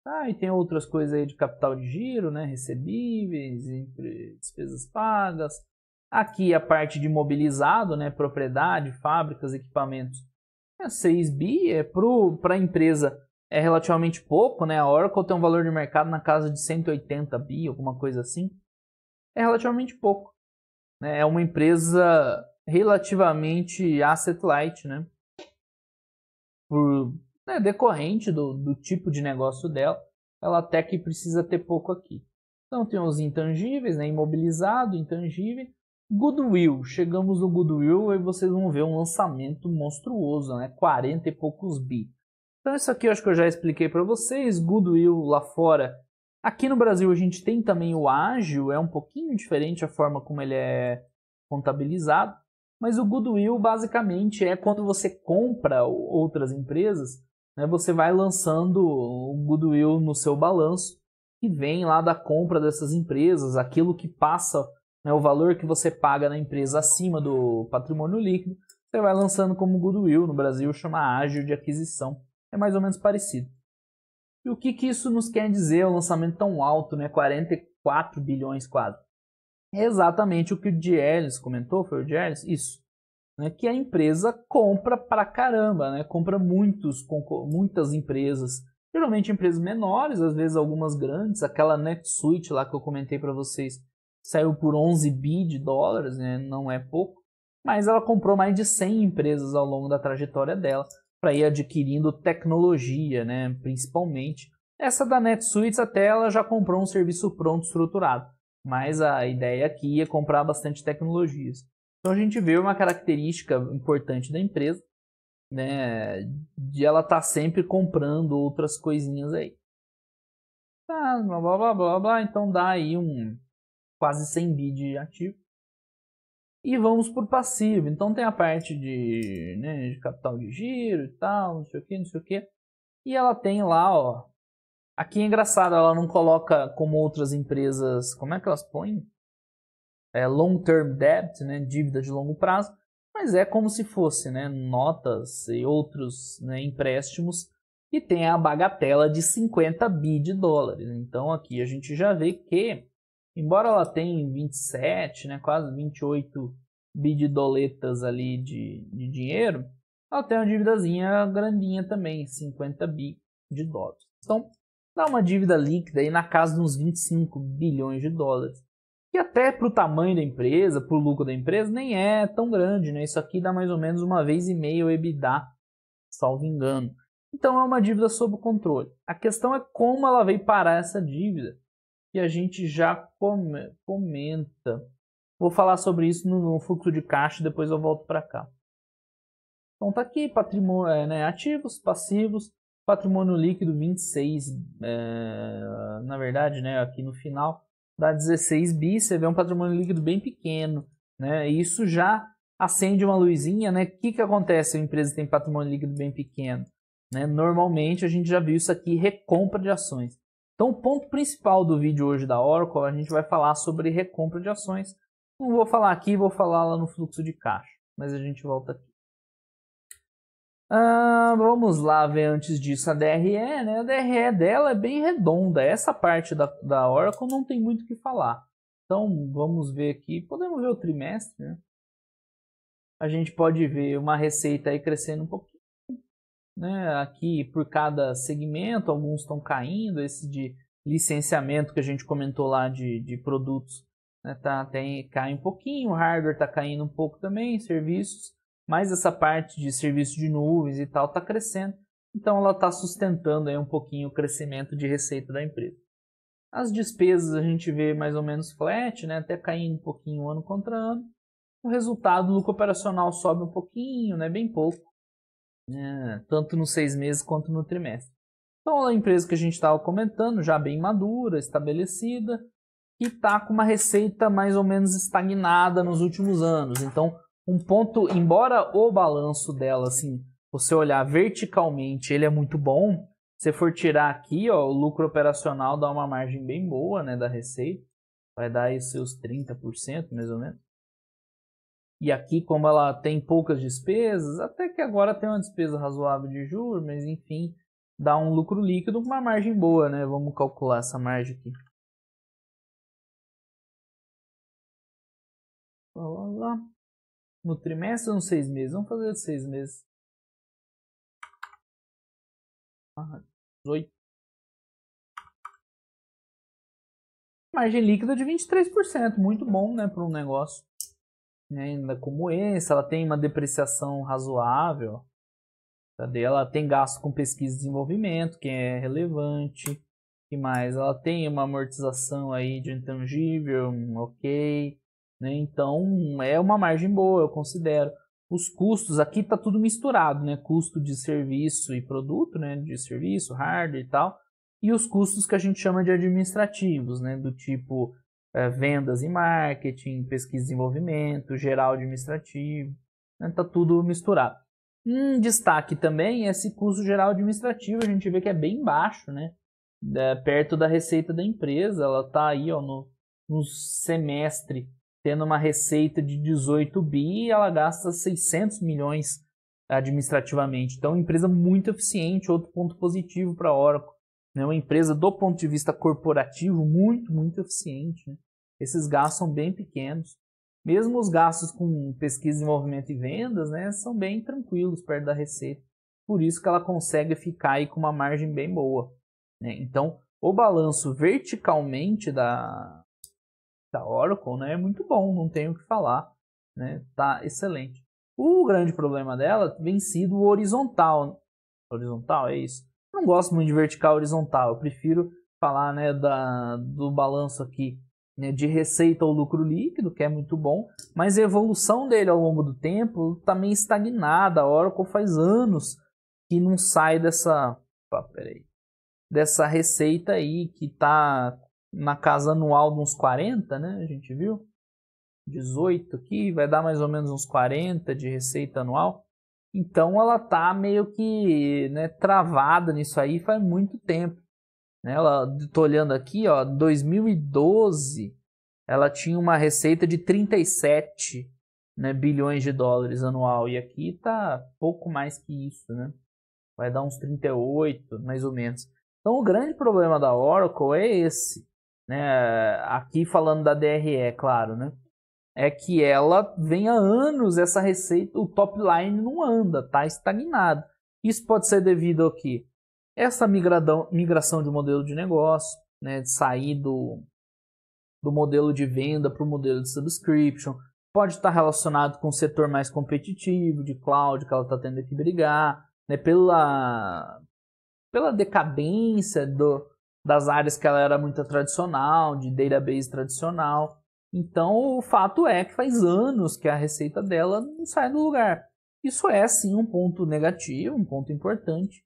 Ah, e tem outras coisas aí de capital de giro, né? Recebíveis, despesas pagas, Aqui a parte de mobilizado, né, propriedade, fábricas, equipamentos, é 6 bi, é para a empresa é relativamente pouco, né? A Oracle tem um valor de mercado na casa de 180 bi, alguma coisa assim. É relativamente pouco. Né? É uma empresa relativamente asset light, né? Por, né, decorrente do, do tipo de negócio dela, ela até que precisa ter pouco aqui. Então tem os intangíveis, né? Imobilizado, intangível. Goodwill, chegamos no Goodwill e vocês vão ver um lançamento monstruoso, né? 40 e poucos bi. Então isso aqui eu acho que eu já expliquei para vocês, Goodwill lá fora. Aqui no Brasil a gente tem também o ágil, é um pouquinho diferente a forma como ele é contabilizado, mas o Goodwill basicamente é quando você compra outras empresas, né? Você vai lançando o Goodwill no seu balanço que vem lá da compra dessas empresas, aquilo que passa né, o valor que você paga na empresa acima do patrimônio líquido, você vai lançando como goodwill, no Brasil chama ágio de aquisição, é mais ou menos parecido. E o que, que isso nos quer dizer, o um lançamento tão alto, né, 44 bilhões quase? É exatamente o que o Dielis comentou, foi o Dielis? Isso. Né, que a empresa compra pra caramba, né, compra muitos, muitas empresas, geralmente empresas menores, às vezes algumas grandes, aquela NetSuite lá que eu comentei para vocês, saiu por 11 bi de dólares, né? não é pouco, mas ela comprou mais de 100 empresas ao longo da trajetória dela para ir adquirindo tecnologia, né? principalmente. Essa da NetSuite até ela já comprou um serviço pronto estruturado, mas a ideia aqui é comprar bastante tecnologias. Então a gente vê uma característica importante da empresa, né, de ela estar tá sempre comprando outras coisinhas aí. ah blá blá blá blá, blá então dá aí um quase 100 bi de ativo. E vamos por passivo. Então tem a parte de, né, de capital de giro e tal, não sei o que, não sei o que. E ela tem lá, ó. Aqui é engraçado, ela não coloca como outras empresas. Como é que elas põem? É long term debt, né, dívida de longo prazo. Mas é como se fosse, né, notas e outros né, empréstimos que tem a bagatela de 50 bi de dólares. Então aqui a gente já vê que embora ela tenha 27, né, quase 28 bididoletas ali de, de dinheiro, ela tem uma dívidazinha grandinha também, 50 bi de dólares. Então, dá uma dívida líquida aí na casa de uns 25 bilhões de dólares. E até para o tamanho da empresa, para o lucro da empresa, nem é tão grande, né? Isso aqui dá mais ou menos uma vez e meia o EBITDA, salvo engano. Então é uma dívida sob controle. A questão é como ela veio parar essa dívida que a gente já comenta. Vou falar sobre isso no, fluxo de caixa, e depois eu volto para cá. Então tá aqui, patrimônio, é, né, ativos, passivos, patrimônio líquido 26, é, na verdade, né, aqui no final dá 16 bi, você vê um patrimônio líquido bem pequeno, né? E isso já acende uma luzinha, né? O que, que acontece se a empresa tem patrimônio líquido bem pequeno? Né? Normalmente a gente já viu isso aqui, recompra de ações. Então, o ponto principal do vídeo hoje da Oracle, a gente vai falar sobre recompra de ações. Não vou falar aqui, vou falar lá no fluxo de caixa, mas a gente volta aqui. Ah, vamos lá ver antes disso a DRE, né? A DRE dela é bem redonda. Essa parte da, da Oracle não tem muito o que falar. Então vamos ver aqui. Podemos ver o trimestre, né? A gente pode ver uma receita aí crescendo um pouquinho né, aqui por cada segmento, alguns estão caindo, esse de licenciamento que a gente comentou lá de, de produtos né, tá, tem, cai um pouquinho, o hardware está caindo um pouco também, serviços, mas essa parte de serviço de nuvens e tal está crescendo, então ela está sustentando aí um pouquinho o crescimento de receita da empresa. As despesas a gente vê mais ou menos flat, né, até caindo um pouquinho ano contra ano. O resultado, o lucro operacional sobe um pouquinho, né, bem pouco né, tanto nos seis meses quanto no trimestre. Então, a empresa que a gente estava comentando, já bem madura, estabelecida, que está com uma receita mais ou menos estagnada nos últimos anos. Então, um ponto, embora o balanço dela, assim, você olhar verticalmente, ele é muito bom. Se for tirar aqui, ó, o lucro operacional dá uma margem bem boa, né, da receita. Vai dar aí seus 30%, mais ou menos. E aqui, como ela tem poucas despesas, até que agora tem uma despesa razoável de juros, mas enfim, dá um lucro líquido com uma margem boa, né? Vamos calcular essa margem aqui. Lá, lá, No trimestre ou nos seis meses? Vamos fazer seis meses. 18. Margem líquida de 23%, muito bom, né, para um negócio. Né, ainda como esse, ela tem uma depreciação razoável. Cadê? Tá, ela tem gasto com pesquisa e desenvolvimento, que é relevante. E mais, ela tem uma amortização aí de intangível, ok. Né? Então, é uma margem boa, eu considero. Os custos, aqui está tudo misturado, né? Custo de serviço e produto, né? De serviço, hardware e tal. E os custos que a gente chama de administrativos, né? Do tipo é, vendas e marketing, pesquisa e desenvolvimento, geral administrativo, está né? Tá tudo misturado. Um destaque também é esse custo geral administrativo, a gente vê que é bem baixo, né? É, perto da receita da empresa, ela está aí ó, no, no semestre tendo uma receita de 18 bi e ela gasta 600 milhões administrativamente. Então, empresa muito eficiente, outro ponto positivo para a Oracle. Né? Uma empresa, do ponto de vista corporativo, muito, muito eficiente. Né? esses gastos são bem pequenos. Mesmo os gastos com pesquisa, desenvolvimento e vendas, né, são bem tranquilos perto da receita. Por isso que ela consegue ficar aí com uma margem bem boa. Né? Então, o balanço verticalmente da, da Oracle né, é muito bom, não tenho o que falar. Né? Tá excelente. O grande problema dela vem sido o horizontal. Horizontal é isso. Eu não gosto muito de vertical horizontal. Eu prefiro falar né, da, do balanço aqui né, de receita ou lucro líquido, que é muito bom, mas a evolução dele ao longo do tempo também tá estagnada. A Oracle faz anos que não sai dessa, opa, peraí, dessa receita aí que está na casa anual de uns 40, né? A gente viu 18 aqui, vai dar mais ou menos uns 40 de receita anual. Então ela tá meio que né, travada nisso aí faz muito tempo. Né? Ela, tô olhando aqui, ó, 2012, ela tinha uma receita de 37 né, bilhões de dólares anual. E aqui tá pouco mais que isso, né? Vai dar uns 38, mais ou menos. Então o grande problema da Oracle é esse. Né? Aqui falando da DRE, é claro, né? É que ela vem há anos essa receita, o top line não anda, tá estagnado. Isso pode ser devido quê essa migradão, migração de modelo de negócio, né, de sair do, do modelo de venda para o modelo de subscription, pode estar relacionado com o setor mais competitivo de cloud que ela está tendo que brigar, né, pela, pela decadência do, das áreas que ela era muito tradicional, de database tradicional. Então, o fato é que faz anos que a receita dela não sai do lugar. Isso é sim um ponto negativo, um ponto importante,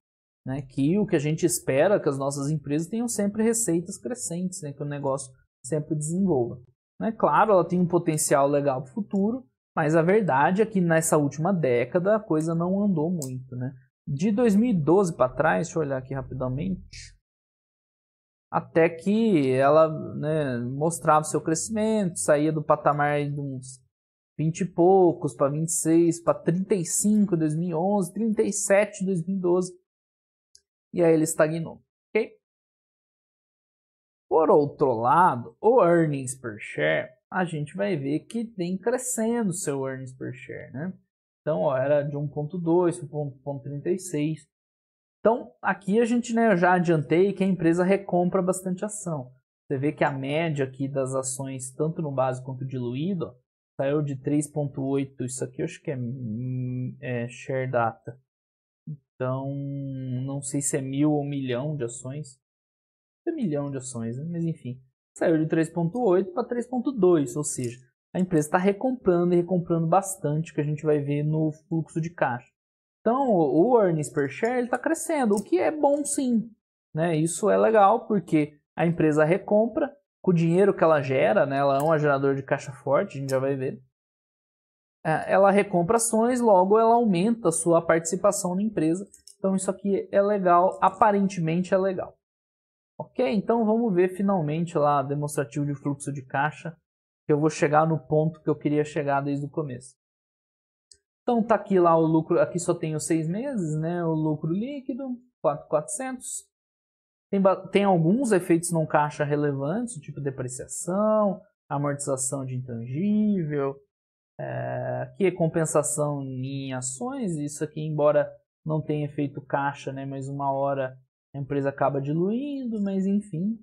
né, que o que a gente espera que as nossas empresas tenham sempre receitas crescentes, né, que o negócio sempre desenvolva. Né? Claro, ela tem um potencial legal para o futuro, mas a verdade é que nessa última década a coisa não andou muito. Né? De 2012 para trás, deixa eu olhar aqui rapidamente, até que ela né, mostrava seu crescimento, saía do patamar de uns 20 e poucos para 26, para 35 em 2011, 37 em 2012 e aí ele estagnou. ok? Por outro lado, o earnings per share, a gente vai ver que vem crescendo o seu earnings per share. Né? Então, ó, era de 1.2 para 1.36. Então, aqui a gente né, já adiantei que a empresa recompra bastante ação. Você vê que a média aqui das ações, tanto no base quanto diluído, ó, saiu de 3.8, isso aqui eu acho que é, hum, é share data, então, não sei se é mil ou milhão de ações. É milhão de ações, né? mas enfim. Saiu de 3.8 para 3.2, ou seja, a empresa está recomprando e recomprando bastante, que a gente vai ver no fluxo de caixa. Então, o earnings per share está crescendo, o que é bom sim. Né? Isso é legal, porque a empresa recompra, com o dinheiro que ela gera, né? ela é uma gerador de caixa forte, a gente já vai ver. É, ela recompra ações, logo ela aumenta a sua participação na empresa. Então isso aqui é legal, aparentemente é legal. Ok, então vamos ver finalmente lá demonstrativo de fluxo de caixa, que eu vou chegar no ponto que eu queria chegar desde o começo. Então tá aqui lá o lucro, aqui só tenho seis meses, né? O lucro líquido, 4,400. Tem, tem alguns efeitos não caixa relevantes, tipo depreciação, amortização de intangível, é, que é compensação em ações. Isso aqui, embora não tenha efeito caixa, né? Mas uma hora a empresa acaba diluindo, mas enfim.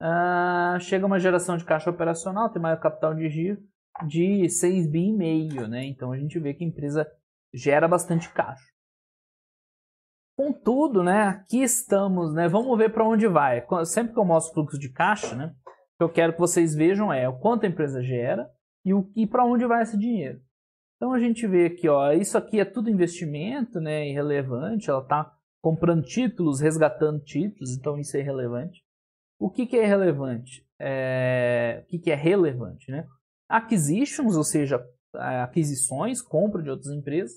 É, chega uma geração de caixa operacional, tem maior capital de giro de 6 bi e meio, né? Então a gente vê que a empresa gera bastante caixa. Contudo, né, aqui estamos, né? Vamos ver para onde vai. Sempre que eu mostro fluxo de caixa, né, o que eu quero que vocês vejam é o quanto a empresa gera, e, e para onde vai esse dinheiro. Então a gente vê aqui, ó, isso aqui é tudo investimento, né, irrelevante, ela está comprando títulos, resgatando títulos, então isso é irrelevante. O que, que é irrelevante? É... O que, que é relevante, né? Acquisitions, ou seja, aquisições, compra de outras empresas.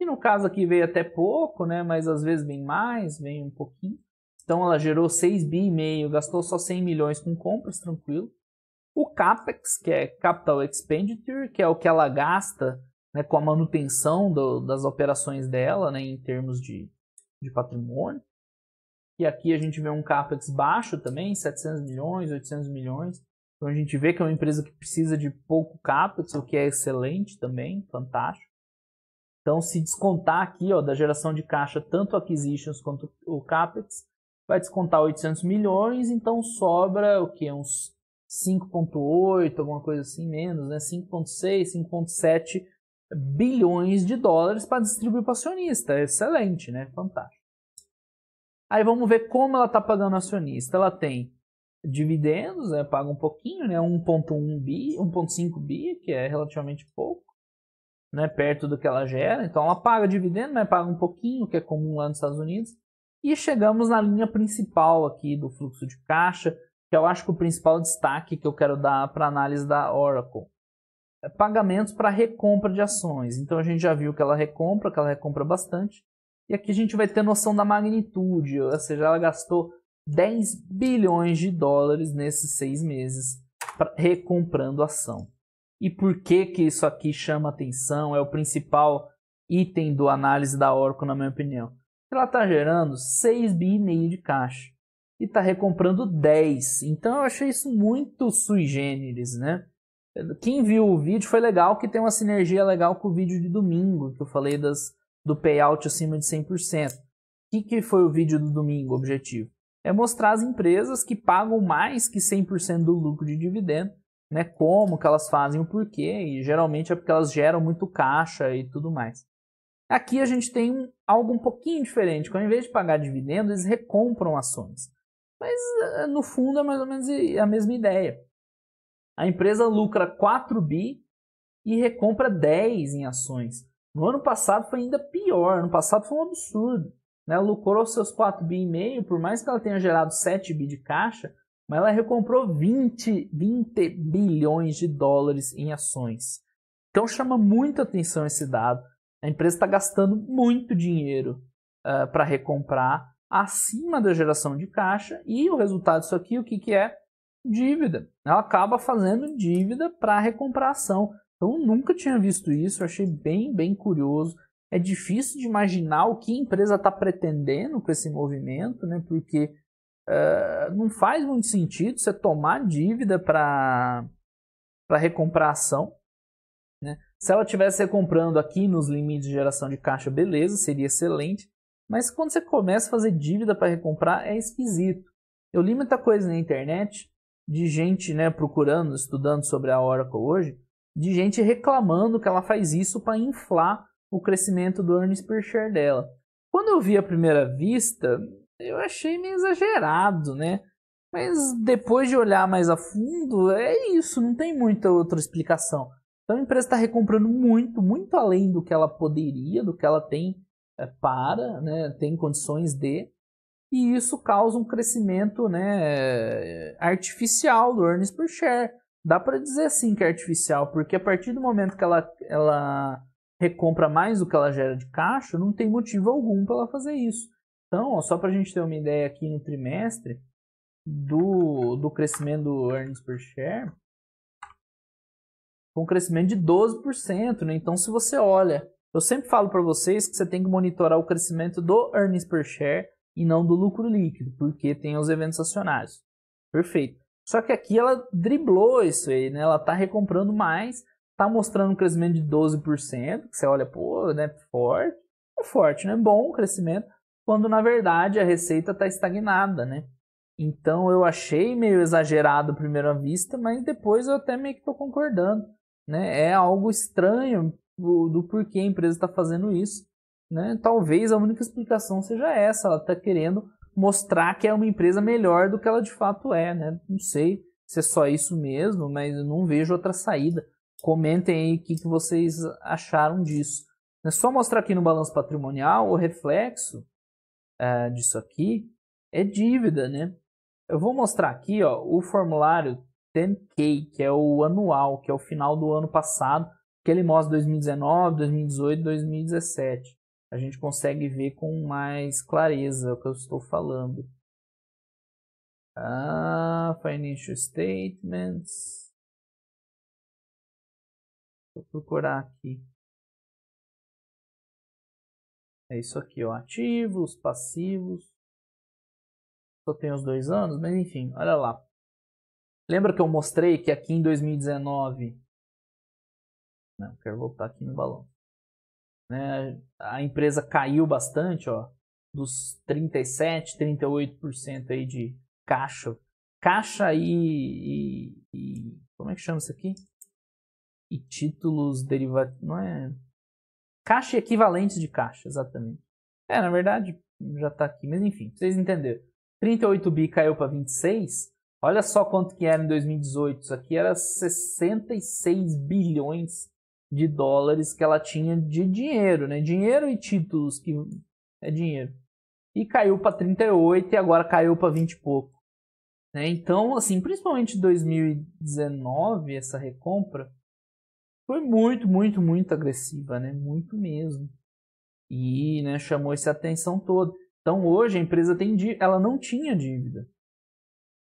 E no caso aqui veio até pouco, né, mas às vezes vem mais, vem um pouquinho. Então ela gerou 6,5 bi e meio, gastou só 100 milhões com compras, tranquilo. O CAPEX, que é Capital Expenditure, que é o que ela gasta né, com a manutenção do, das operações dela né, em termos de, de patrimônio. E aqui a gente vê um CAPEX baixo também, 700 milhões, 800 milhões. Então a gente vê que é uma empresa que precisa de pouco CAPEX, o que é excelente também, fantástico. Então, se descontar aqui ó, da geração de caixa, tanto acquisitions quanto o CAPEX, vai descontar 800 milhões, então sobra o que? Uns 5,8, alguma coisa assim, menos, né? 5,6, 5,7 bilhões de dólares para distribuir para acionista. É excelente, né? Fantástico. Aí vamos ver como ela está pagando acionista. Ela tem dividendos, né? paga um pouquinho, né? 1,1 bi, 1,5 bi, que é relativamente pouco, né? Perto do que ela gera. Então ela paga dividendo, mas paga um pouquinho, que é comum lá nos Estados Unidos. E chegamos na linha principal aqui do fluxo de caixa, que eu acho que o principal destaque que eu quero dar para a análise da Oracle. É pagamentos para recompra de ações. Então a gente já viu que ela recompra, que ela recompra bastante. E aqui a gente vai ter noção da magnitude, ou seja, ela gastou 10 bilhões de dólares nesses seis meses pra, recomprando ação. E por que que isso aqui chama atenção? É o principal item do análise da Oracle, na minha opinião. Ela está gerando 6 bi e meio de caixa e está recomprando 10. Então eu achei isso muito sui generis, né? Quem viu o vídeo foi legal, que tem uma sinergia legal com o vídeo de domingo, que eu falei das, do payout acima de 100%. O que, que foi o vídeo do domingo, objetivo? É mostrar as empresas que pagam mais que 100% do lucro de dividendo, né? como que elas fazem, o porquê, e geralmente é porque elas geram muito caixa e tudo mais. Aqui a gente tem algo um pouquinho diferente, que ao invés de pagar dividendo, eles recompram ações. Mas eh, no fundo é mais ou menos a mesma ideia. A empresa lucra 4 bi e recompra 10 em ações. No ano passado foi ainda pior, no passado foi um absurdo. Né? Ela lucrou seus 4 bi e meio, por mais que ela tenha gerado 7 bi de caixa, mas ela recomprou 20, 20 bilhões de dólares em ações. Então chama muita atenção esse dado. A empresa está gastando muito dinheiro uh, eh, para recomprar acima da geração de caixa e o resultado disso aqui, o que, que é? Dívida. Ela acaba fazendo dívida para recompração. Então, nunca tinha visto isso, eu achei bem, bem curioso. É difícil de imaginar o que a empresa está pretendendo com esse movimento, né? porque uh, não faz muito sentido você tomar dívida para recompração. Né? Se ela estivesse comprando aqui nos limites de geração de caixa, beleza, seria excelente. Mas quando você começa a fazer dívida para recomprar, é esquisito. Eu li muita coisa na internet de gente né, procurando, estudando sobre a Oracle hoje, de gente reclamando que ela faz isso para inflar o crescimento do earnings per share dela. Quando eu vi à primeira vista, eu achei meio exagerado, né? Mas depois de olhar mais a fundo, é isso, não tem muita outra explicação. Então a empresa está recomprando muito, muito além do que ela poderia, do que ela tem eh, para, né, tem condições de, e isso causa um crescimento né, artificial do earnings per share. Dá para dizer assim que é artificial, porque a partir do momento que ela, ela recompra mais do que ela gera de caixa, não tem motivo algum para ela fazer isso. Então, ó, só para a gente ter uma ideia aqui no trimestre do, do crescimento do earnings per share, com um crescimento de 12%. Né? Então, se você olha eu sempre falo para vocês que você tem que monitorar o crescimento do earnings per share e não do lucro líquido, porque tem os eventos acionários. Perfeito. Só que aqui ela driblou isso aí, né? Ela está recomprando mais, está mostrando um crescimento de 12%, que você olha, pô, né? Forte. É forte, né? Bom o crescimento, quando na verdade a receita está estagnada, né? Então eu achei meio exagerado à primeira vista, mas depois eu até meio que estou concordando. Né? É algo estranho do, do porquê a empresa está fazendo isso. Né? Talvez a única explicação seja essa, ela está querendo mostrar que é uma empresa melhor do que ela de fato é, né? Não sei se é só isso mesmo, mas eu não vejo outra saída. Comentem aí o que, que vocês acharam disso. É só mostrar aqui no balanço patrimonial o reflexo é, disso aqui é dívida, né? Eu vou mostrar aqui ó, o formulário 10K, que é o anual, que é o final do ano passado, aquele mostra 2019, 2018, 2017. A gente consegue ver com mais clareza o que eu estou falando. Ah, financial statements. Vou procurar aqui. É isso aqui, ó. Ativos, passivos. Só tem os dois anos, mas enfim, olha lá. Lembra que eu mostrei que aqui em 2019 né? Quero voltar aqui no balanço. Né? A empresa caiu bastante, ó, dos 37, 38% aí de caixa. Caixa e, e, e, Como é que chama isso aqui? E títulos derivados, Não é. Caixa e equivalentes de caixa, exatamente. É, na verdade, já tá aqui, mas enfim, vocês entenderam. 38 bi caiu para 26. Olha só quanto que era em 2018. Isso aqui era 66 bilhões de dólares que ela tinha de dinheiro, né? Dinheiro e títulos que é dinheiro. E caiu para 38 e agora caiu para 20 e pouco. Né? Então, assim, principalmente 2019 essa recompra foi muito, muito, muito agressiva, né? Muito mesmo. E, né, chamou essa atenção toda. Então, hoje a empresa tem ela não tinha dívida.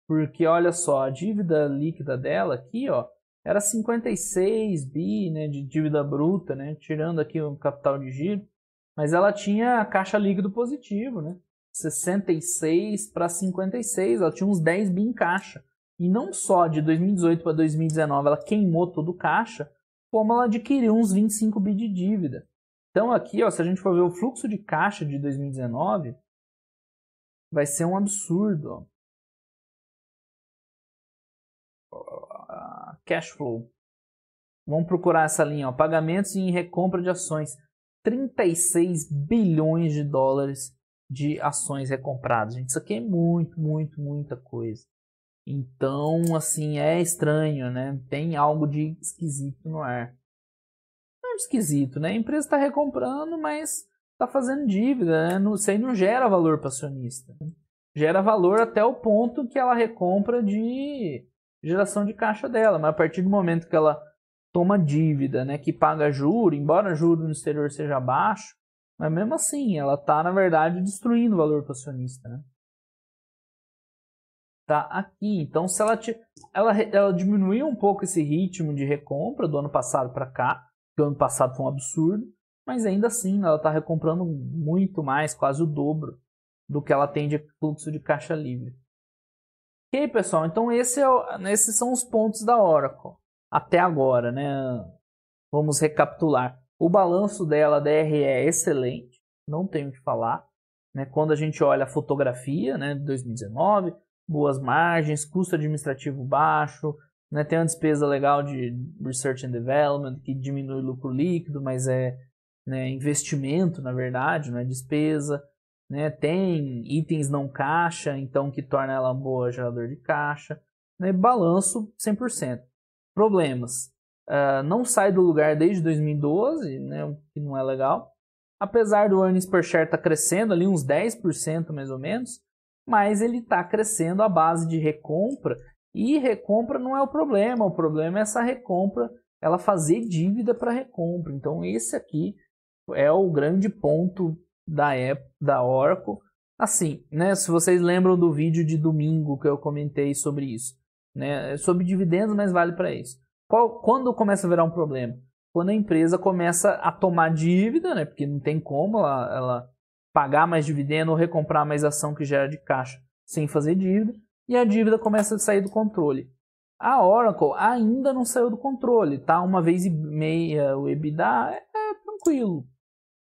Porque olha só, a dívida líquida dela aqui, ó, era 56 bi né, de dívida bruta, né, tirando aqui o capital de giro, mas ela tinha caixa líquido positivo, né, 66 para 56, ela tinha uns 10 bi em caixa. E não só de 2018 para 2019 ela queimou todo o caixa, como ela adquiriu uns 25 bi de dívida. Então aqui, ó, se a gente for ver o fluxo de caixa de 2019, vai ser um absurdo. Ó. cash flow. Vamos procurar essa linha, ó, pagamentos em recompra de ações. 36 bilhões de dólares de ações recompradas. Gente, isso aqui é muito, muito, muita coisa. Então, assim, é estranho, né? Tem algo de esquisito no ar. Não é esquisito, né? A empresa está recomprando, mas está fazendo dívida, né? Não, isso aí não gera valor para acionista. Né? Gera valor até o ponto que ela recompra de geração de caixa dela, mas a partir do momento que ela toma dívida, né, que paga juro, embora juro no exterior seja baixo, mas mesmo assim, ela está, na verdade, destruindo o valor para acionista. Né? Tá aqui. Então, se ela, ela, ela diminuiu um pouco esse ritmo de recompra do ano passado para cá, que o ano passado foi um absurdo, mas ainda assim, ela está recomprando muito mais, quase o dobro do que ela tem de fluxo de caixa livre. Ok, pessoal, então esse é, esses são os pontos da Oracle até agora, né? Vamos recapitular. O balanço dela, DRE, é excelente, não tenho o que falar. Né? Quando a gente olha a fotografia né, de 2019, boas margens, custo administrativo baixo, né, tem uma despesa legal de research and development, que diminui o lucro líquido, mas é né, investimento, na verdade, não é despesa. Né? Tem itens não caixa, então que torna ela boa gerador de caixa. Né? Balanço 100%. Problemas. Uh, não sai do lugar desde 2012, né? o que não é legal. Apesar do earnings per share estar tá crescendo ali uns 10% mais ou menos, mas ele está crescendo à base de recompra e recompra não é o problema, o problema é essa recompra, ela fazer dívida para recompra. Então esse aqui é o grande ponto da, Apple, da Oracle. Assim, né, se vocês lembram do vídeo de domingo que eu comentei sobre isso, né, é sobre dividendos, mas vale para isso. Qual, quando começa a virar um problema? Quando a empresa começa a tomar dívida, né, porque não tem como ela, ela pagar mais dividendo ou recomprar mais ação que gera de caixa sem fazer dívida, e a dívida começa a sair do controle. A Oracle ainda não saiu do controle, tá? Uma vez e meia o EBITDA é, é tranquilo,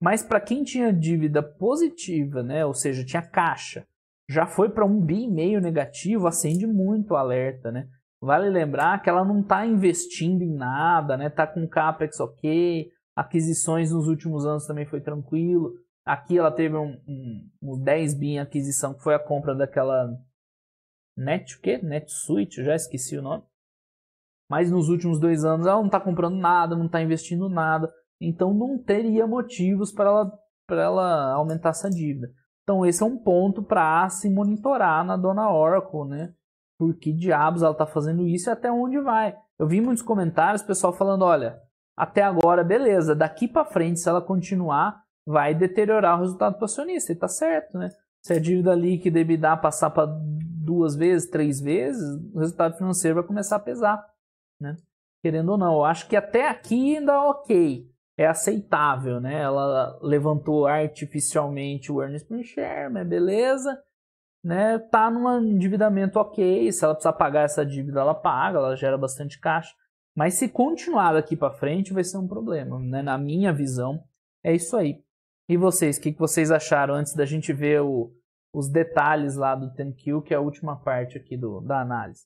mas para quem tinha dívida positiva, né, ou seja, tinha caixa, já foi para um bi meio negativo, acende muito o alerta, né? Vale lembrar que ela não está investindo em nada, né? Está com capex ok, aquisições nos últimos anos também foi tranquilo. Aqui ela teve um, um, um 10 bi em aquisição, que foi a compra daquela Net o quê? NetSuite, já esqueci o nome. Mas nos últimos dois anos ela não está comprando nada, não está investindo nada. Então não teria motivos para ela, para ela aumentar essa dívida. Então esse é um ponto para se monitorar na dona Oracle, né? Por que diabos ela está fazendo isso e até onde vai? Eu vi muitos comentários, pessoal falando, olha, até agora beleza, daqui para frente se ela continuar vai deteriorar o resultado do acionista, e tá certo, né? Se a dívida líquida e EBITDA passar para duas vezes, três vezes, o resultado financeiro vai começar a pesar, né? Querendo ou não, eu acho que até aqui ainda é ok, é aceitável, né? Ela levantou artificialmente o earnings per share, mas beleza, né? Tá num endividamento ok, se ela precisar pagar essa dívida, ela paga, ela gera bastante caixa. Mas se continuar daqui para frente, vai ser um problema, né? Na minha visão, é isso aí. E vocês, o que, que vocês acharam antes da gente ver o, os detalhes lá do TenQ, que é a última parte aqui do, da análise?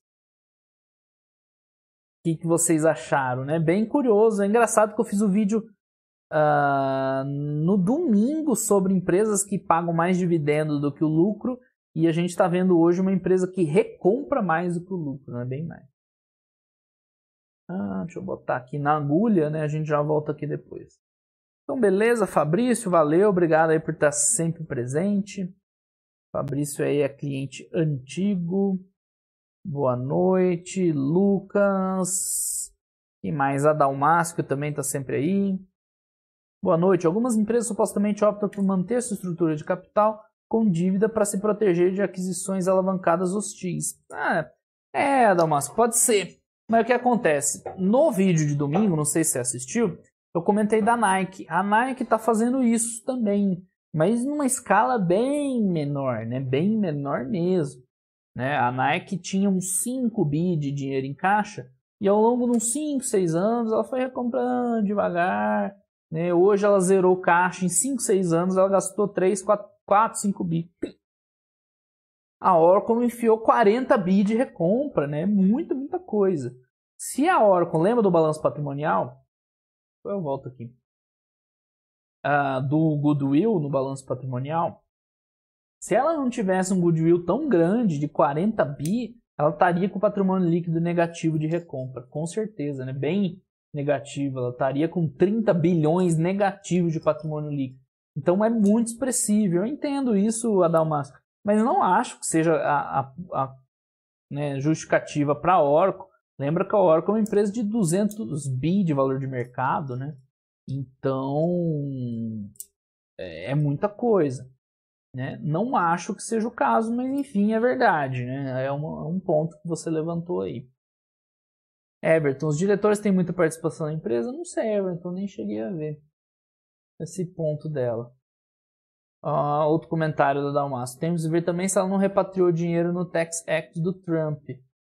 O que, que vocês acharam, né? Bem curioso, é engraçado que eu fiz o vídeo uh, no domingo sobre empresas que pagam mais dividendo do que o lucro. E a gente está vendo hoje uma empresa que recompra mais do que o lucro, né? bem mais. Ah, deixa eu botar aqui na agulha, né? A gente já volta aqui depois. Então, beleza, Fabrício, valeu, obrigado aí por estar tá sempre presente. Fabrício aí é cliente antigo. Boa noite, Lucas. E mais a Dalmasco que também está sempre aí. Boa noite. Algumas empresas supostamente optam por manter sua estrutura de capital com dívida para se proteger de aquisições alavancadas hostis. Ah, é, Adalmas, pode ser. Mas o que acontece? No vídeo de domingo, não sei se você assistiu, eu comentei da Nike. A Nike está fazendo isso também, mas numa escala bem menor, né? Bem menor mesmo. Né? A Nike tinha uns 5 bi de dinheiro em caixa e ao longo de uns 5, 6 anos ela foi recomprando devagar, né? Hoje ela zerou o caixa em 5, 6 anos, ela gastou 3, 4, 4 5 bi. A Oracle enfiou 40 bi de recompra, né? Muita, muita coisa. Se a Oracle, lembra do balanço patrimonial? Eu volto aqui. Ah, do Goodwill no balanço patrimonial. Se ela não tivesse um Goodwill tão grande, de 40 bi, ela estaria com o patrimônio líquido negativo de recompra, com certeza, né? Bem negativa, ela estaria com 30 bilhões negativos de patrimônio líquido. Então é muito expressivo. Eu entendo isso, Adalmas, mas não acho que seja a, a, a né, justificativa para a Oracle. Lembra que a Oracle é uma empresa de 200 bi de valor de mercado, né? Então é, é muita coisa. Né? Não acho que seja o caso, mas enfim, é verdade. Né? É, uma, é um ponto que você levantou aí. Everton, os diretores têm muita participação na empresa? Não sei, Everton, nem cheguei a ver esse ponto dela. Uh, outro comentário da Dalmaço. Temos de ver também se ela não repatriou dinheiro no Tax Act do Trump.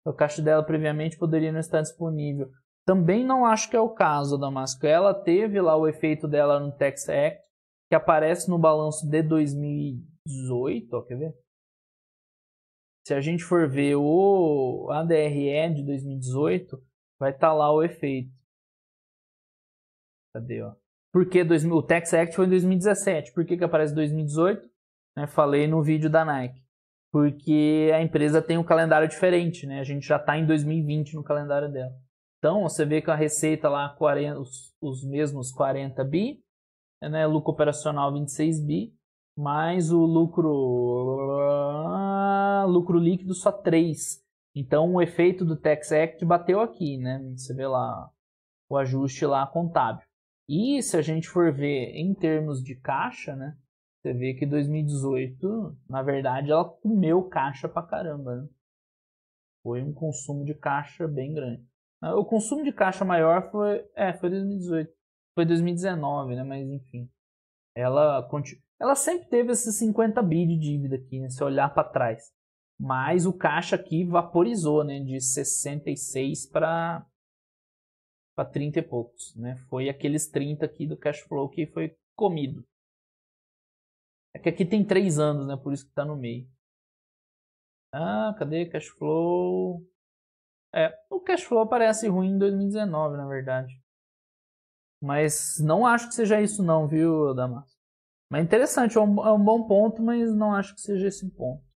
O caixa dela previamente poderia não estar disponível. Também não acho que é o caso, Damasco. Ela teve lá o efeito dela no Tax Act, que aparece no balanço de 2018, ó, quer ver? Se a gente for ver o ADRE de 2018, vai estar tá lá o efeito. Cadê, ó? Por que 2000? O Tax Act foi em 2017. Por que, que aparece 2018? Né, falei no vídeo da Nike. Porque a empresa tem um calendário diferente, né? A gente já está em 2020 no calendário dela. Então, você vê que a receita lá, 40, os, os mesmos 40 bi, né? lucro operacional 26 bi, mais o lucro lucro líquido só 3. Então o efeito do Tax Act bateu aqui, né? Você vê lá o ajuste lá contábil. E se a gente for ver em termos de caixa, né? Você vê que 2018, na verdade, ela comeu caixa pra caramba. Né? Foi um consumo de caixa bem grande. Ah, o consumo de caixa maior foi, é, foi 2018. Foi 2019, né? Mas enfim. Ela, continu... ela sempre teve esses 50 bi de dívida aqui, né? Se olhar para trás mas o caixa aqui vaporizou, né, de 66 para para 30 e poucos, né? Foi aqueles 30 aqui do cash flow que foi comido. É que aqui tem 3 anos, né? Por isso que tá no meio. Ah, cadê cash flow? É, o cash flow parece ruim em 2019, na verdade. Mas não acho que seja isso não, viu, damas Mas interessante, é um, é um bom ponto, mas não acho que seja esse ponto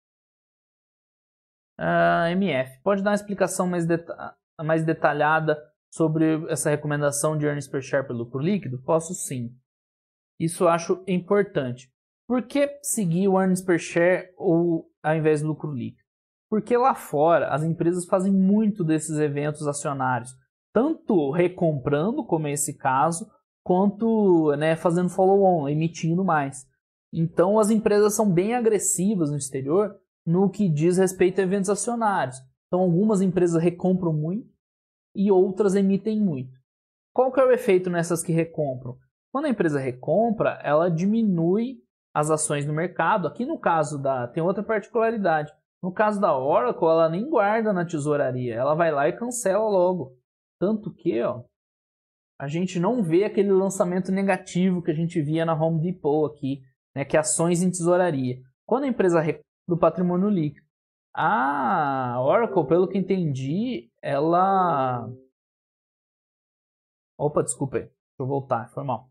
uh, ah, MF. Pode dar uma explicação mais, deta mais detalhada sobre essa recomendação de earnings per share pelo lucro líquido? Posso sim. Isso eu acho importante. Por que seguir o earnings per share ou ao invés do lucro líquido? Porque lá fora as empresas fazem muito desses eventos acionários, tanto recomprando, como é esse caso, quanto né, fazendo follow-on, emitindo mais. Então as empresas são bem agressivas no exterior no que diz respeito a eventos acionários. Então, algumas empresas recompram muito e outras emitem muito. Qual que é o efeito nessas que recompram? Quando a empresa recompra, ela diminui as ações no mercado. Aqui no caso da. tem outra particularidade. No caso da Oracle, ela nem guarda na tesouraria, ela vai lá e cancela logo. Tanto que, ó, a gente não vê aquele lançamento negativo que a gente via na Home Depot aqui, né, que é ações em tesouraria. Quando a empresa do patrimônio líquido. A Oracle, pelo que entendi, ela. Opa, desculpa aí. Deixa eu voltar, foi mal.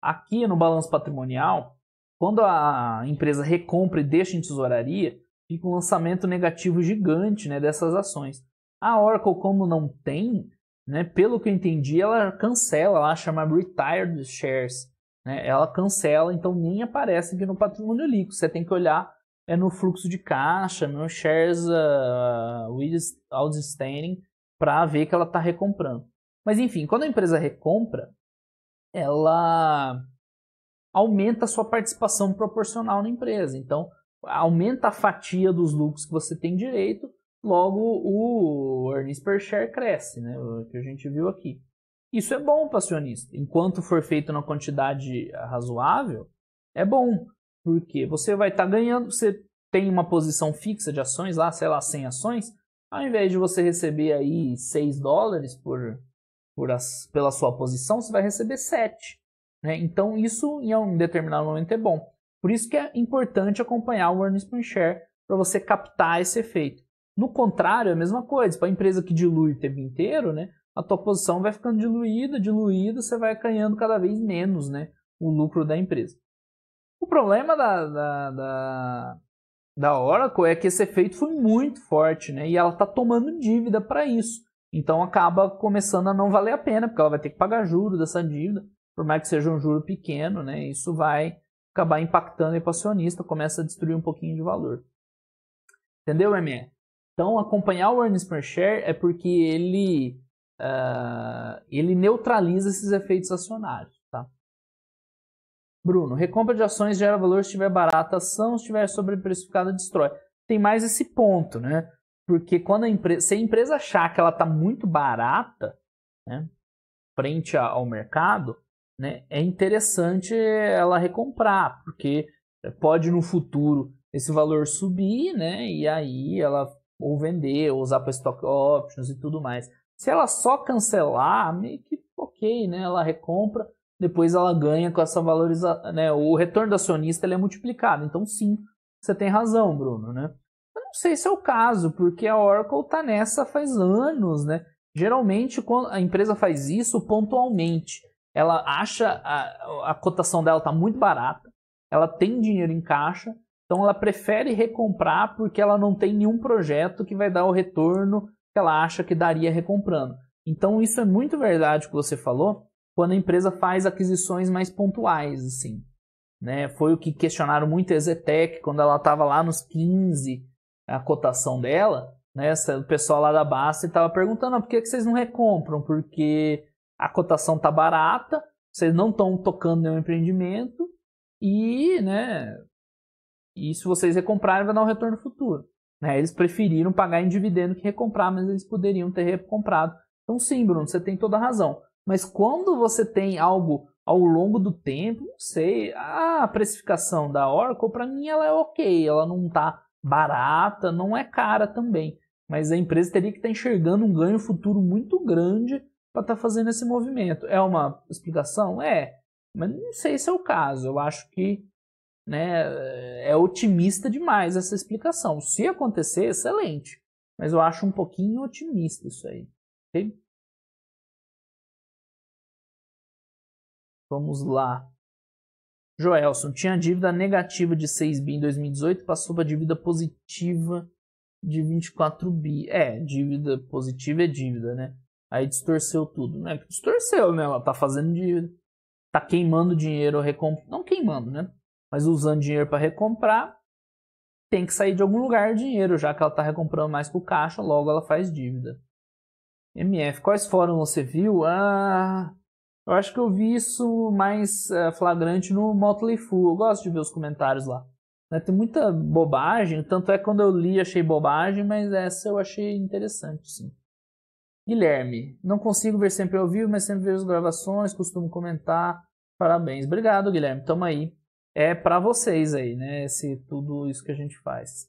Aqui no balanço patrimonial, quando a empresa recompra e deixa em tesouraria, fica um lançamento negativo gigante né, dessas ações. A Oracle, como não tem, né, pelo que eu entendi, ela cancela, ela chama Retired Shares. Né, ela cancela, então nem aparece aqui no patrimônio líquido. Você tem que olhar é no fluxo de caixa, no shares uh, ah, outstanding, para ver que ela está recomprando. Mas enfim, quando a empresa recompra, ela aumenta a sua participação proporcional na empresa. Então, aumenta a fatia dos lucros que você tem direito, logo o earnings per share cresce, né? O que a gente viu aqui. Isso é bom para acionista. Enquanto for feito na quantidade razoável, é bom. Porque você vai estar tá ganhando, você tem uma posição fixa de ações lá, sei lá, 100 ações, ao invés de você receber aí 6 dólares por, por as, pela sua posição, você vai receber 7. Né? Então isso em um determinado momento é bom. Por isso que é importante acompanhar o earnings per share para você captar esse efeito. No contrário, é a mesma coisa. Para a empresa que dilui o tempo inteiro, né, a tua posição vai ficando diluída, diluída, você vai ganhando cada vez menos né, o lucro da empresa. O problema da, da, da, da Oracle é que esse efeito foi muito forte, né? E ela está tomando dívida para isso. Então acaba começando a não valer a pena, porque ela vai ter que pagar juros dessa dívida, por mais que seja um juro pequeno, né? Isso vai acabar impactando o acionista, começa a destruir um pouquinho de valor. Entendeu, Emé? Então acompanhar o earnings per share é porque ele, uh, ele neutraliza esses efeitos acionários. Bruno, recompra de ações gera valor se estiver barata, ação se estiver sobreprecificada, destrói. Tem mais esse ponto, né? Porque quando a empresa, se a empresa achar que ela está muito barata, né, frente ao mercado, né, é interessante ela recomprar, porque pode no futuro esse valor subir, né, e aí ela ou vender, ou usar para stock options e tudo mais. Se ela só cancelar, meio que ok, né, ela recompra, depois ela ganha com essa valorização, né? O retorno do acionista ele é multiplicado. Então, sim, você tem razão, Bruno, né? Eu não sei se é o caso, porque a Oracle tá nessa faz anos, né? Geralmente, quando a empresa faz isso pontualmente. Ela acha a, a cotação dela tá muito barata, ela tem dinheiro em caixa, então ela prefere recomprar porque ela não tem nenhum projeto que vai dar o retorno que ela acha que daria recomprando. Então isso é muito verdade o que você falou, quando a empresa faz aquisições mais pontuais, assim. Né? Foi o que questionaram muito a Exetec quando ela estava lá nos 15, a cotação dela, né? O pessoal lá da Basta estava perguntando, ah, por que, que vocês não recompram? Porque a cotação tá barata, vocês não estão tocando nenhum empreendimento e, né, e se vocês recomprarem vai dar um retorno futuro. Né? Eles preferiram pagar em dividendo que recomprar, mas eles poderiam ter recomprado. Então sim, Bruno, você tem toda a razão. Mas quando você tem algo ao longo do tempo, não sei, a precificação da Oracle, para mim, ela é ok, ela não está barata, não é cara também. Mas a empresa teria que estar tá enxergando um ganho futuro muito grande para estar tá fazendo esse movimento. É uma explicação? É, mas não sei se é o caso. Eu acho que né, é otimista demais essa explicação. Se acontecer, excelente. Mas eu acho um pouquinho otimista isso aí. Okay? Vamos lá. Joelson tinha dívida negativa de 6 bi em 2018, passou para dívida positiva de 24 bi. É, dívida positiva é dívida, né? Aí distorceu tudo, né? Distorceu né ela tá fazendo dívida, tá queimando dinheiro, recomp... não queimando, né? Mas usando dinheiro para recomprar, tem que sair de algum lugar o dinheiro, já que ela tá recomprando mais pro caixa, logo ela faz dívida. MF, quais fóruns você viu? Ah, eu acho que eu vi isso mais eh, flagrante no Motley Fool. Eu gosto de ver os comentários lá. Né, tem muita bobagem, tanto é que quando eu li achei bobagem, mas essa eu achei interessante, sim. Guilherme, não consigo ver sempre ao vivo, mas sempre vejo as gravações, costumo comentar. Parabéns. Obrigado, Guilherme. Tamo aí. É para vocês aí, né? Esse, tudo isso que a gente faz.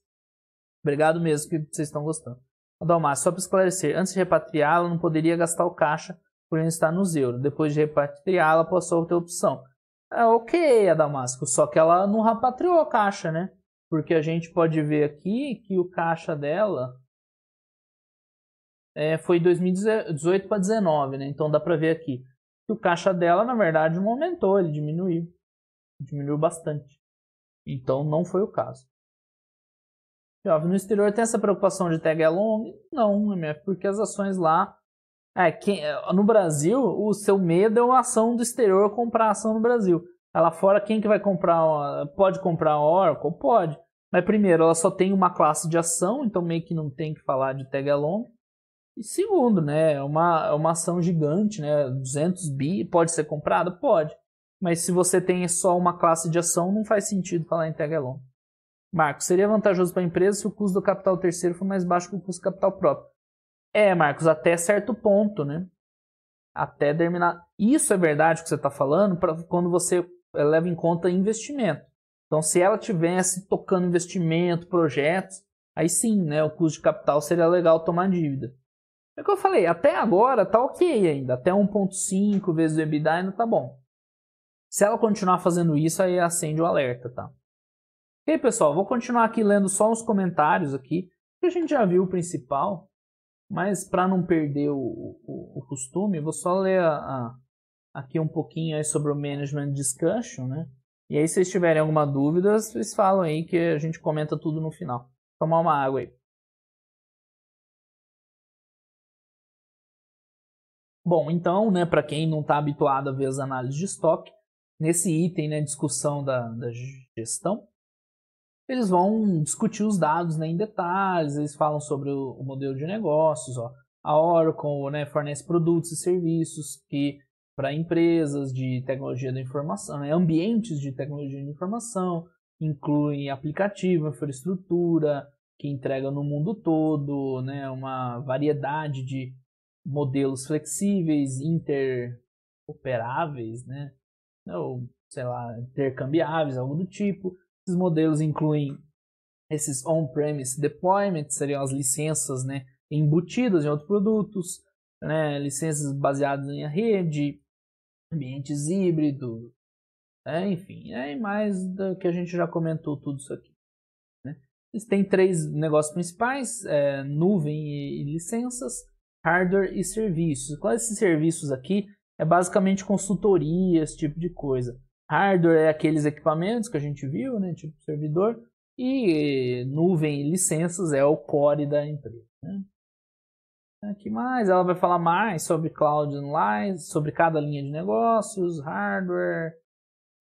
Obrigado mesmo que vocês estão gostando. Adalmar, só para esclarecer, antes de repatriá-la, não poderia gastar o caixa por ele está nos euros. Depois de repatriar, ela passou a outra opção. É ok, a Damasco, só que ela não rapatriou a caixa, né? Porque a gente pode ver aqui que o caixa dela é, foi 2018 para 19, né? Então dá para ver aqui que o caixa dela, na verdade, não aumentou, ele diminuiu. Diminuiu bastante. Então não foi o caso. no exterior tem essa preocupação de tag along? Não, MF. Né? porque as ações lá é, quem, é, no Brasil, o seu medo é uma ação do exterior comprar ação no Brasil. Ela fora, quem que vai comprar? Uma, pode comprar a Oracle? Pode. Mas primeiro, ela só tem uma classe de ação, então meio que não tem que falar de tag along. E segundo, né, é uma, é uma ação gigante, né, 200 bi, pode ser comprada? Pode. Mas se você tem só uma classe de ação, não faz sentido falar em tag along. Marco, seria vantajoso para a empresa se o custo do capital terceiro for mais baixo que o custo do capital próprio. É, Marcos, até certo ponto, né? Até terminar. Isso é verdade que você está falando quando você eh, leva em conta investimento. Então, se ela tivesse tocando investimento, projetos, aí sim, né, o custo de capital seria legal tomar dívida. É o que eu falei, até agora tá ok ainda, até 1.5 vezes o EBITDA ainda tá bom. Se ela continuar fazendo isso, aí acende o alerta, tá? Ok, pessoal, vou continuar aqui lendo só os comentários aqui, que a gente já viu o principal. Mas para não perder o, o, o, costume, vou só ler a, a, aqui um pouquinho aí sobre o Management Discussion, né? E aí, se vocês tiverem alguma dúvida, vocês falam aí que a gente comenta tudo no final. Tomar uma água aí. Bom, então, né, para quem não está habituado a ver as análises de estoque, nesse item, né, discussão da, da gestão, eles vão discutir os dados né, em detalhes, eles falam sobre o, o modelo de negócios, ó. a Oracle né, fornece produtos e serviços que para empresas de tecnologia da informação, né, ambientes de tecnologia da informação, incluem aplicativo, infraestrutura, que entrega no mundo todo, né, uma variedade de modelos flexíveis, interoperáveis, né, ou sei lá, intercambiáveis, algo do tipo. Esses modelos incluem esses on-premise deployment, seriam as licenças né, embutidas em outros produtos, né, licenças baseadas em rede, ambientes híbridos, né, enfim, é mais do que a gente já comentou tudo isso aqui. Né. Eles têm três negócios principais, é, nuvem e, e, licenças, hardware e serviços. Quais esses serviços aqui? É basicamente consultoria, esse tipo de coisa. Hardware é aqueles equipamentos que a gente viu, né, tipo servidor, e nuvem e licenças é o core da empresa. Né? Aqui ah, mais, ela vai falar mais sobre cloud online, sobre cada linha de negócios, hardware,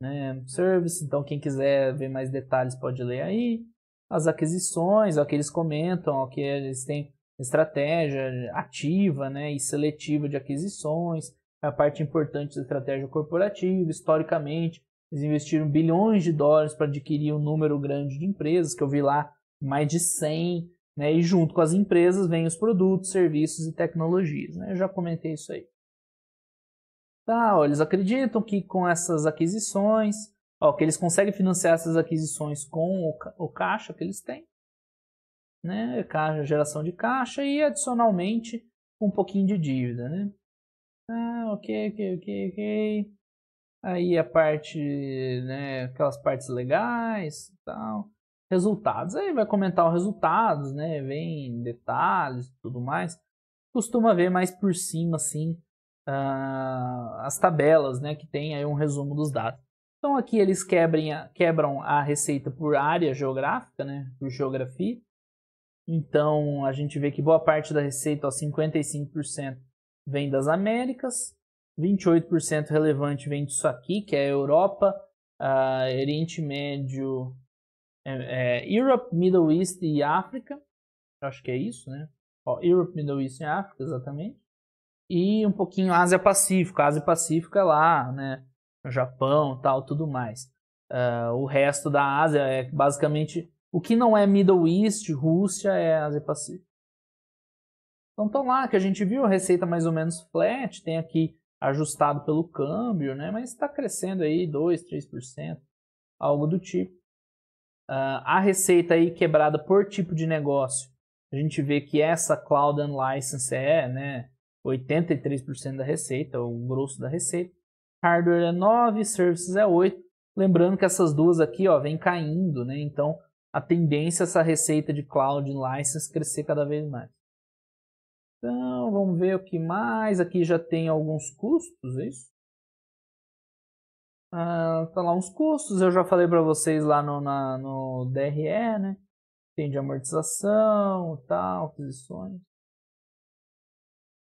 né, service. Então, quem quiser ver mais detalhes pode ler aí. As aquisições, é o que eles comentam, é o que eles têm estratégia ativa né, e seletiva de aquisições, é a parte importante da estratégia corporativa. Historicamente, eles investiram bilhões de dólares para adquirir um número grande de empresas, que eu vi lá mais de 100, né? e junto com as empresas vêm os produtos, serviços e tecnologias. Né? Eu já comentei isso aí. Tá, ó, eles acreditam que com essas aquisições, ó, que eles conseguem financiar essas aquisições com o, ca o caixa que eles têm, né? Caixa, geração de caixa e adicionalmente um pouquinho de dívida, né? Ah, ok, ok, ok, ok. Aí a parte, né, aquelas partes legais tal. Resultados, aí vai comentar os resultados, né, vem detalhes e tudo mais. Costuma ver mais por cima, assim, uh, as tabelas, né, que tem aí um resumo dos dados. Então aqui eles quebrem a, quebram a receita por área geográfica, né, por geografia. Então a gente vê que boa parte da receita, ó, 55%, vem das Américas, 28% relevante vem disso aqui, que é a Europa, a Oriente Médio, é, é, Europe, Middle East e África. acho que é isso, né? Ó, Europe, Middle East e África, exatamente. E um pouquinho Ásia-Pacífico. Ásia-Pacífico é lá, né? Japão tal, tudo mais. Uh, o resto da Ásia é basicamente... O que não é Middle East, Rússia, é Ásia-Pacífico. Então estão tá lá, que a gente viu a receita mais ou menos flat, tem aqui ajustado pelo câmbio, né? mas está crescendo aí 2%, 3%, algo do tipo. Uh, a receita aí quebrada por tipo de negócio, a gente vê que essa Cloud and License é né, 83% da receita, o grosso da receita. Hardware é 9, Services é 8. Lembrando que essas duas aqui ó, vem caindo, né? então a tendência é essa receita de Cloud and License crescer cada vez mais. Então, vamos ver o que mais. Aqui já tem alguns custos, é isso? Ah, tá lá uns custos, eu já falei para vocês lá no, na, no DRE, né? Tem de amortização, tal, aquisições.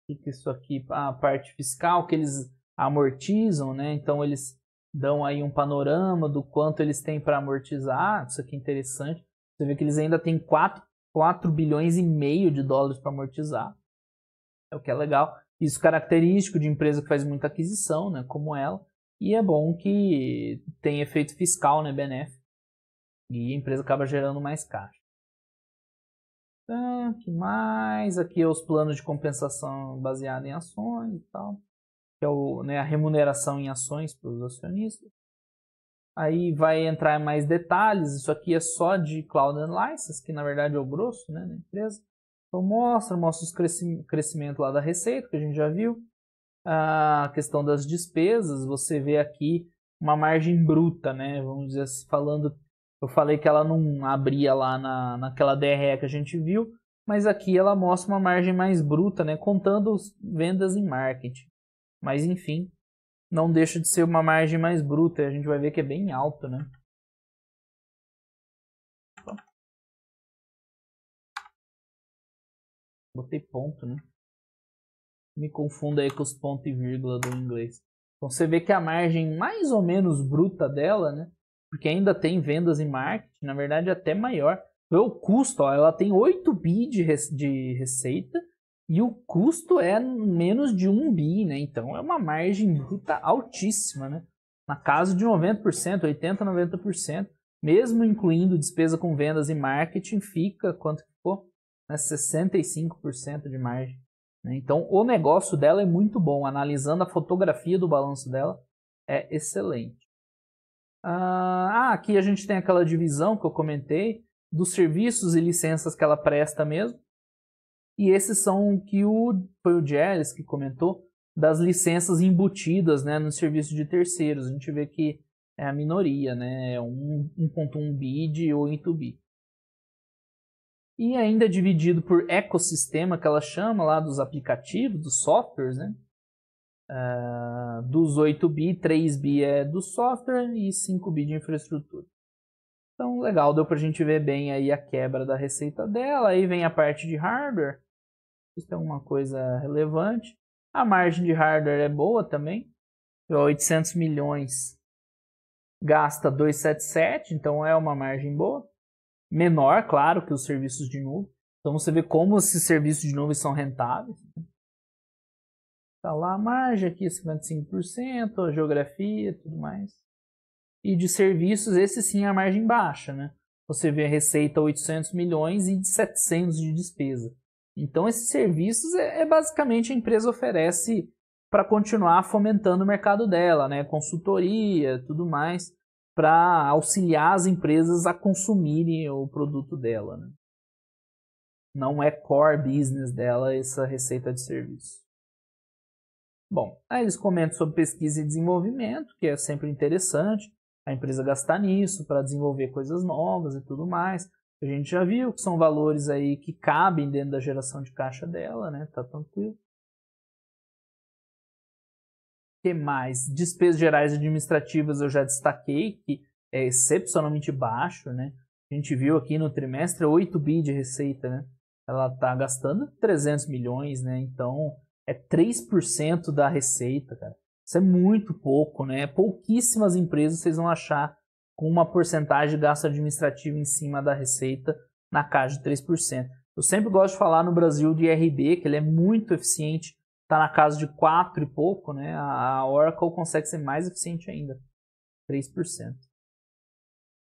O que isso aqui? a parte fiscal que eles amortizam, né? Então eles dão aí um panorama do quanto eles têm para amortizar. Isso aqui é interessante. Você vê que eles ainda têm 4, 4 bilhões e meio de dólares para amortizar. É o que é legal. Isso característico de empresa que faz muita aquisição, né, como ela. E é bom que tem efeito fiscal, né, benéfico. E a empresa acaba gerando mais caixa. Ah, que mais? Aqui é os planos de compensação baseado em ações e tal. Que é o, né, a remuneração em ações para os acionistas. Aí vai entrar mais detalhes. Isso aqui é só de Cloud and License, que na verdade é o grosso né, da empresa. Então mostra, mostra o crescimento lá da receita, que a gente já viu. A questão das despesas, você vê aqui uma margem bruta, né? Vamos dizer assim, falando. Eu falei que ela não abria lá na, naquela DRE que a gente viu, mas aqui ela mostra uma margem mais bruta, né? Contando as vendas em marketing. Mas enfim, não deixa de ser uma margem mais bruta. A gente vai ver que é bem alta, né? Botei ponto, né? Me confunda aí com os pontos e vírgula do inglês. Então você vê que a margem mais ou menos bruta dela, né? Porque ainda tem vendas e marketing, na verdade é até maior. Então, o custo, ó, ela tem 8 bi de, de receita e o custo é menos de 1 bi, né? Então é uma margem bruta altíssima, né? Na casa de 90%, 80%, 90%, mesmo incluindo despesa com vendas e marketing, fica quanto né, 65% de margem. Né? Então, o negócio dela é muito bom. Analisando a fotografia do balanço dela, é excelente. Ah, ah, aqui a gente tem aquela divisão que eu comentei dos serviços e licenças que ela presta mesmo. E esses são que o foi o que comentou das licenças embutidas, né, no serviço de terceiros. A gente vê que é a minoria, né, 1.1 bid ou 8 bid e ainda dividido por ecossistema, que ela chama lá dos aplicativos, dos softwares, né? Uh, dos 8 bi, 3 bi é do software e 5 bi de infraestrutura. Então, legal, deu para a gente ver bem aí a quebra da receita dela. Aí vem a parte de hardware, isso é uma coisa relevante. A margem de hardware é boa também, 800 milhões gasta 277, então é uma margem boa menor, claro, que os serviços de nuvem. Então você vê como esses serviços de nuvem são rentáveis. Tá lá a margem aqui, 55%, a geografia tudo mais. E de serviços, esse sim é a margem baixa, né? Você vê a receita 800 milhões e de 700 de despesa. Então esses serviços é, é basicamente a empresa oferece para continuar fomentando o mercado dela, né? Consultoria, tudo mais para auxiliar as empresas a consumirem o produto dela. Né? Não é core business dela essa receita de serviço. Bom, aí eles comentam sobre pesquisa e desenvolvimento, que é sempre interessante a empresa gastar nisso para desenvolver coisas novas e tudo mais. A gente já viu que são valores aí que cabem dentro da geração de caixa dela, né? Tá tranquilo que mais? Despesas gerais administrativas eu já destaquei, que é excepcionalmente baixo, né? A gente viu aqui no trimestre 8 bi de receita, né? Ela está gastando 300 milhões, né? Então é 3% da receita, cara. Isso é muito pouco, né? Pouquíssimas empresas vocês vão achar com uma porcentagem de gasto administrativo em cima da receita na casa de 3%. Eu sempre gosto de falar no Brasil de IRB, que ele é muito eficiente está na casa de 4 e pouco, né? A Oracle consegue ser mais eficiente ainda. 3%.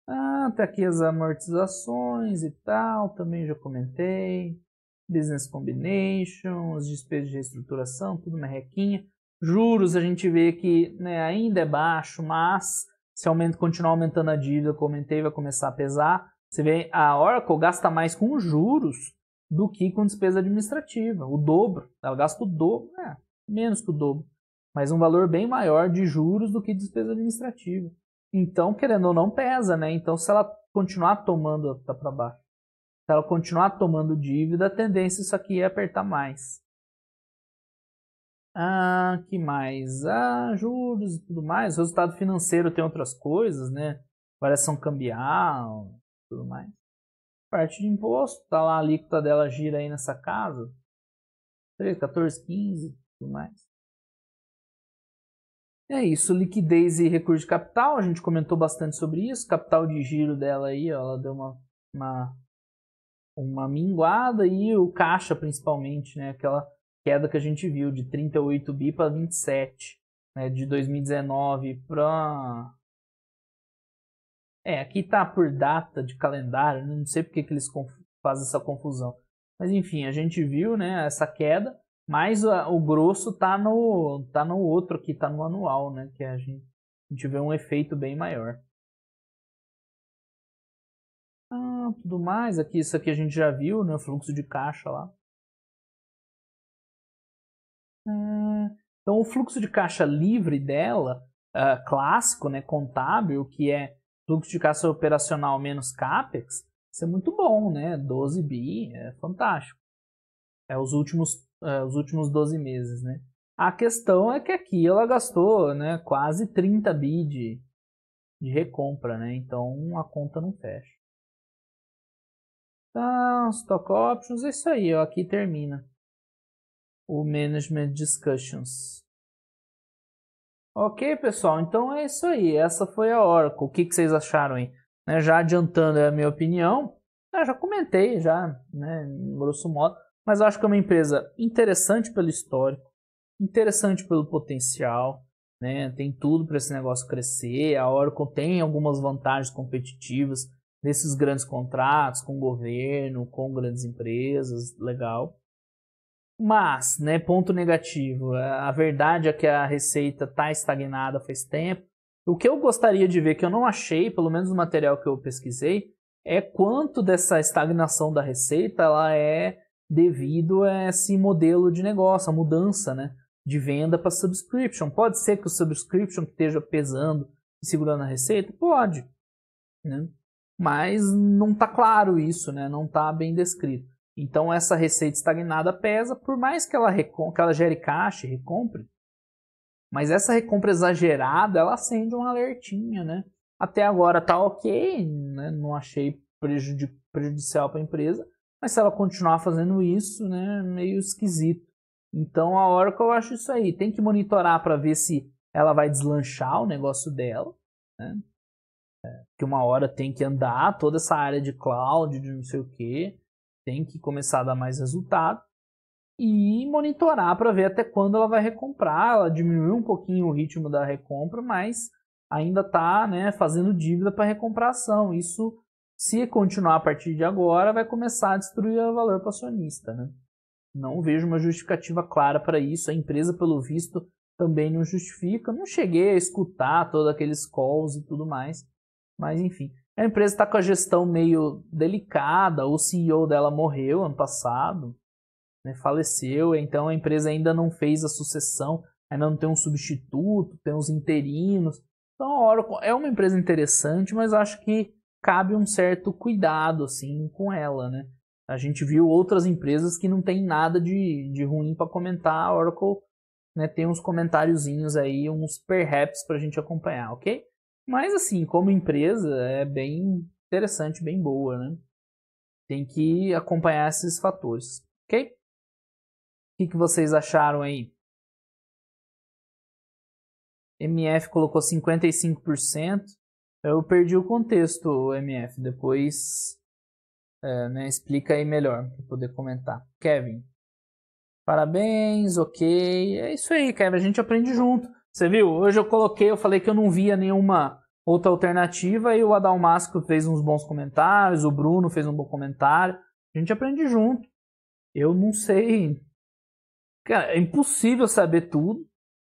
Ah, tá aqui as amortizações e tal, também já comentei. Business Combination, despesas de reestruturação, tudo uma requinha. Juros a gente vê que né, ainda é baixo, mas se aumenta, continuar aumentando a dívida, comentei, vai começar a pesar. Você vê, a Oracle gasta mais com juros do que com despesa administrativa, o dobro. Ela gasta o dobro, é, menos que o dobro, mas um valor bem maior de juros do que despesa administrativa. Então, querendo ou não, pesa, né? Então, se ela continuar tomando tá para baixo, se ela continuar tomando dívida, a tendência é isso aqui é apertar mais. Ah, que mais? Ah, juros e tudo mais. resultado financeiro tem outras coisas, né? Variação cambial, tudo mais parte de imposto, tá lá a alíquota dela gira aí nessa casa. 13, 14, 15, tudo mais. É isso, liquidez e recurso de capital, a gente comentou bastante sobre isso, capital de giro dela aí, ó, ela deu uma, uma, uma minguada e o caixa principalmente, né, aquela queda que a gente viu de 38 bi para 27, né, de 2019 para é, aqui tá por data de calendário, né? não sei porque que eles fazem essa confusão. Mas enfim, a gente viu, né, essa queda, mas o grosso tá no tá no outro aqui, tá no anual, né, que a gente, a gente vê um efeito bem maior. Ah, tudo mais, aqui isso aqui a gente já viu, né, o fluxo de caixa lá. É, então o fluxo de caixa livre dela, ah, clássico, né, contábil, que é fluxo de caixa operacional menos CAPEX, isso é muito bom, né? 12 bi é fantástico. É os últimos, é, os últimos 12 meses, né? A questão é que aqui ela gastou né, quase 30 bi de, de recompra, né? Então a conta não fecha. Então, stock options, é isso aí, ó, aqui termina o management discussions. Ok, pessoal, então é isso aí. Essa foi a Oracle. O que, que vocês acharam aí? Né, já adiantando a minha opinião, eu né, já comentei, já, né, grosso modo, mas eu acho que é uma empresa interessante pelo histórico, interessante pelo potencial, né, tem tudo para esse negócio crescer. A Oracle tem algumas vantagens competitivas nesses grandes contratos com o governo, com grandes empresas, legal. Mas, né, ponto negativo, é, a verdade é que a receita está estagnada faz tempo. O que eu gostaria de ver, que eu não achei, pelo menos no material que eu pesquisei, é quanto dessa estagnação da receita ela é devido a esse modelo de negócio, a mudança né, de venda para subscription. Pode ser que o subscription esteja pesando e segurando a receita? Pode. Né? Mas não está claro isso, né? não está bem descrito. Então essa receita estagnada pesa, por mais que ela, que ela gere caixa, recompre, mas essa recompra exagerada, ela acende um alertinha, né? Até agora tá ok, né? não achei prejudic prejudicial para a empresa, mas se ela continuar fazendo isso, né, meio esquisito. Então a Oracle eu acho isso aí, tem que monitorar para ver se ela vai deslanchar o negócio dela, né? É, que uma hora tem que andar toda essa área de cloud, de não sei o que, tem que começar a dar mais resultado e monitorar para ver até quando ela vai recomprar. Ela diminuiu um pouquinho o ritmo da recompra, mas ainda está né, fazendo dívida para recompração. Isso, se continuar a partir de agora, vai começar a destruir o valor para acionista. Né? Não vejo uma justificativa clara para isso. A empresa, pelo visto, também não justifica. Não cheguei a escutar todos aqueles calls e tudo mais, mas enfim. A empresa está com a gestão meio delicada, o CEO dela morreu ano passado, né, faleceu, então a empresa ainda não fez a sucessão, ainda não tem um substituto, tem uns interinos. Então a Oracle é uma empresa interessante, mas acho que cabe um certo cuidado assim com ela, né? A gente viu outras empresas que não tem nada de, de ruim para comentar, a Oracle né, tem uns comentáriozinhos aí, uns perhaps para a gente acompanhar, ok? Mas assim, como empresa, é bem interessante, bem boa, né? Tem que acompanhar esses fatores, ok? O que, que vocês acharam aí? MF colocou 55%. Eu perdi o contexto, MF. Depois é, né, explica aí melhor para poder comentar. Kevin, parabéns, ok. É isso aí, Kevin. A gente aprende junto. Você viu? Hoje eu coloquei, eu falei que eu não via nenhuma outra alternativa e o Adalmasco fez uns bons comentários, o Bruno fez um bom comentário. A gente aprende junto. Eu não sei. Cara, é impossível saber tudo.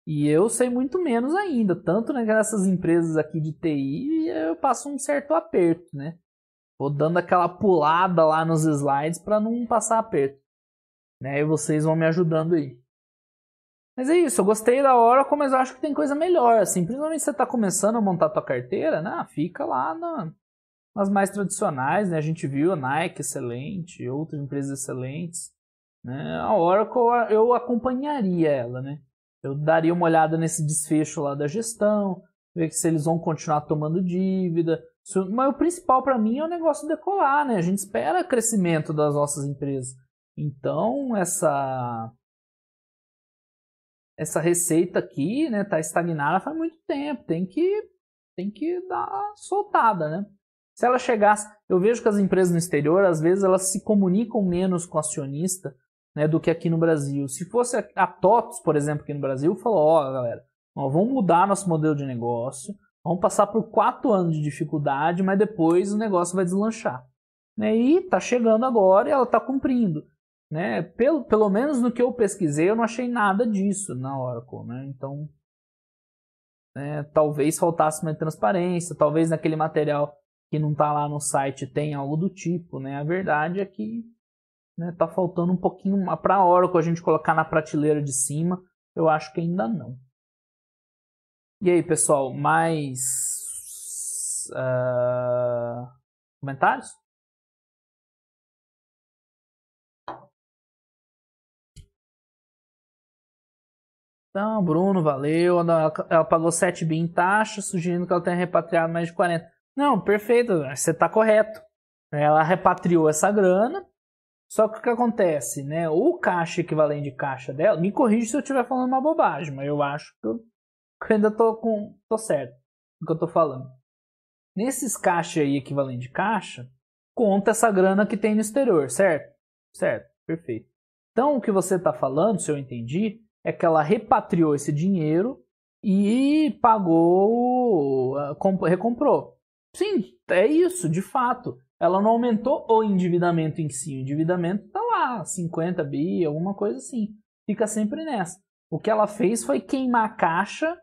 E eu sei muito menos ainda, tanto né, nessas empresas aqui de TI, eu passo um certo aperto, né? Vou dando aquela pulada lá nos slides para não passar aperto. Né? E vocês vão me ajudando aí. Mas é isso, eu gostei da Oracle, mas eu acho que tem coisa melhor, assim. Principalmente se você está começando a montar tua carteira, né? Fica lá na, nas mais tradicionais, né? A gente viu a Nike excelente, outras empresas excelentes. Né? A Oracle, eu acompanharia ela, né? Eu daria uma olhada nesse desfecho lá da gestão, ver se eles vão continuar tomando dívida. Mas o principal para mim é o negócio decolar, né? A gente espera crescimento das nossas empresas. Então, essa essa receita aqui, né, tá estagnada faz muito tempo, tem que tem que dar soltada, né? Se ela chegasse, eu vejo que as empresas no exterior, às vezes elas se comunicam menos com o acionista, né, do que aqui no Brasil. Se fosse a, a TOTS, por exemplo, aqui no Brasil, falou, ó, oh, galera, nós vamos mudar nosso modelo de negócio, vamos passar por quatro anos de dificuldade, mas depois o negócio vai deslanchar. Né? E tá chegando agora e ela tá cumprindo. Né? Pelo, pelo menos no que eu pesquisei, eu não achei nada disso na Oracle. Né? Então, né, talvez faltasse uma transparência, talvez naquele material que não está lá no site tem algo do tipo. Né? A verdade é que está né, tá faltando um pouquinho para a Oracle a gente colocar na prateleira de cima. Eu acho que ainda não. E aí, pessoal, mais uh, comentários? Então, Bruno, valeu. Ela, ela pagou 7 bi em taxa, sugerindo que ela tenha repatriado mais de 40. Não, perfeito, você está correto. Ela repatriou essa grana. Só que o que acontece, né? O caixa equivalente de caixa dela, me corrija se eu estiver falando uma bobagem, mas eu acho que eu, que eu ainda tô com tô certo do que eu tô falando. Nesses caixa aí equivalente de caixa, conta essa grana que tem no exterior, certo? Certo, perfeito. Então o que você está falando, se eu entendi, é que ela repatriou esse dinheiro e pagou, recomprou. Sim, é isso, de fato. Ela não aumentou o endividamento em si. O endividamento está lá, 50 bi, alguma coisa assim. Fica sempre nessa. O que ela fez foi queimar a caixa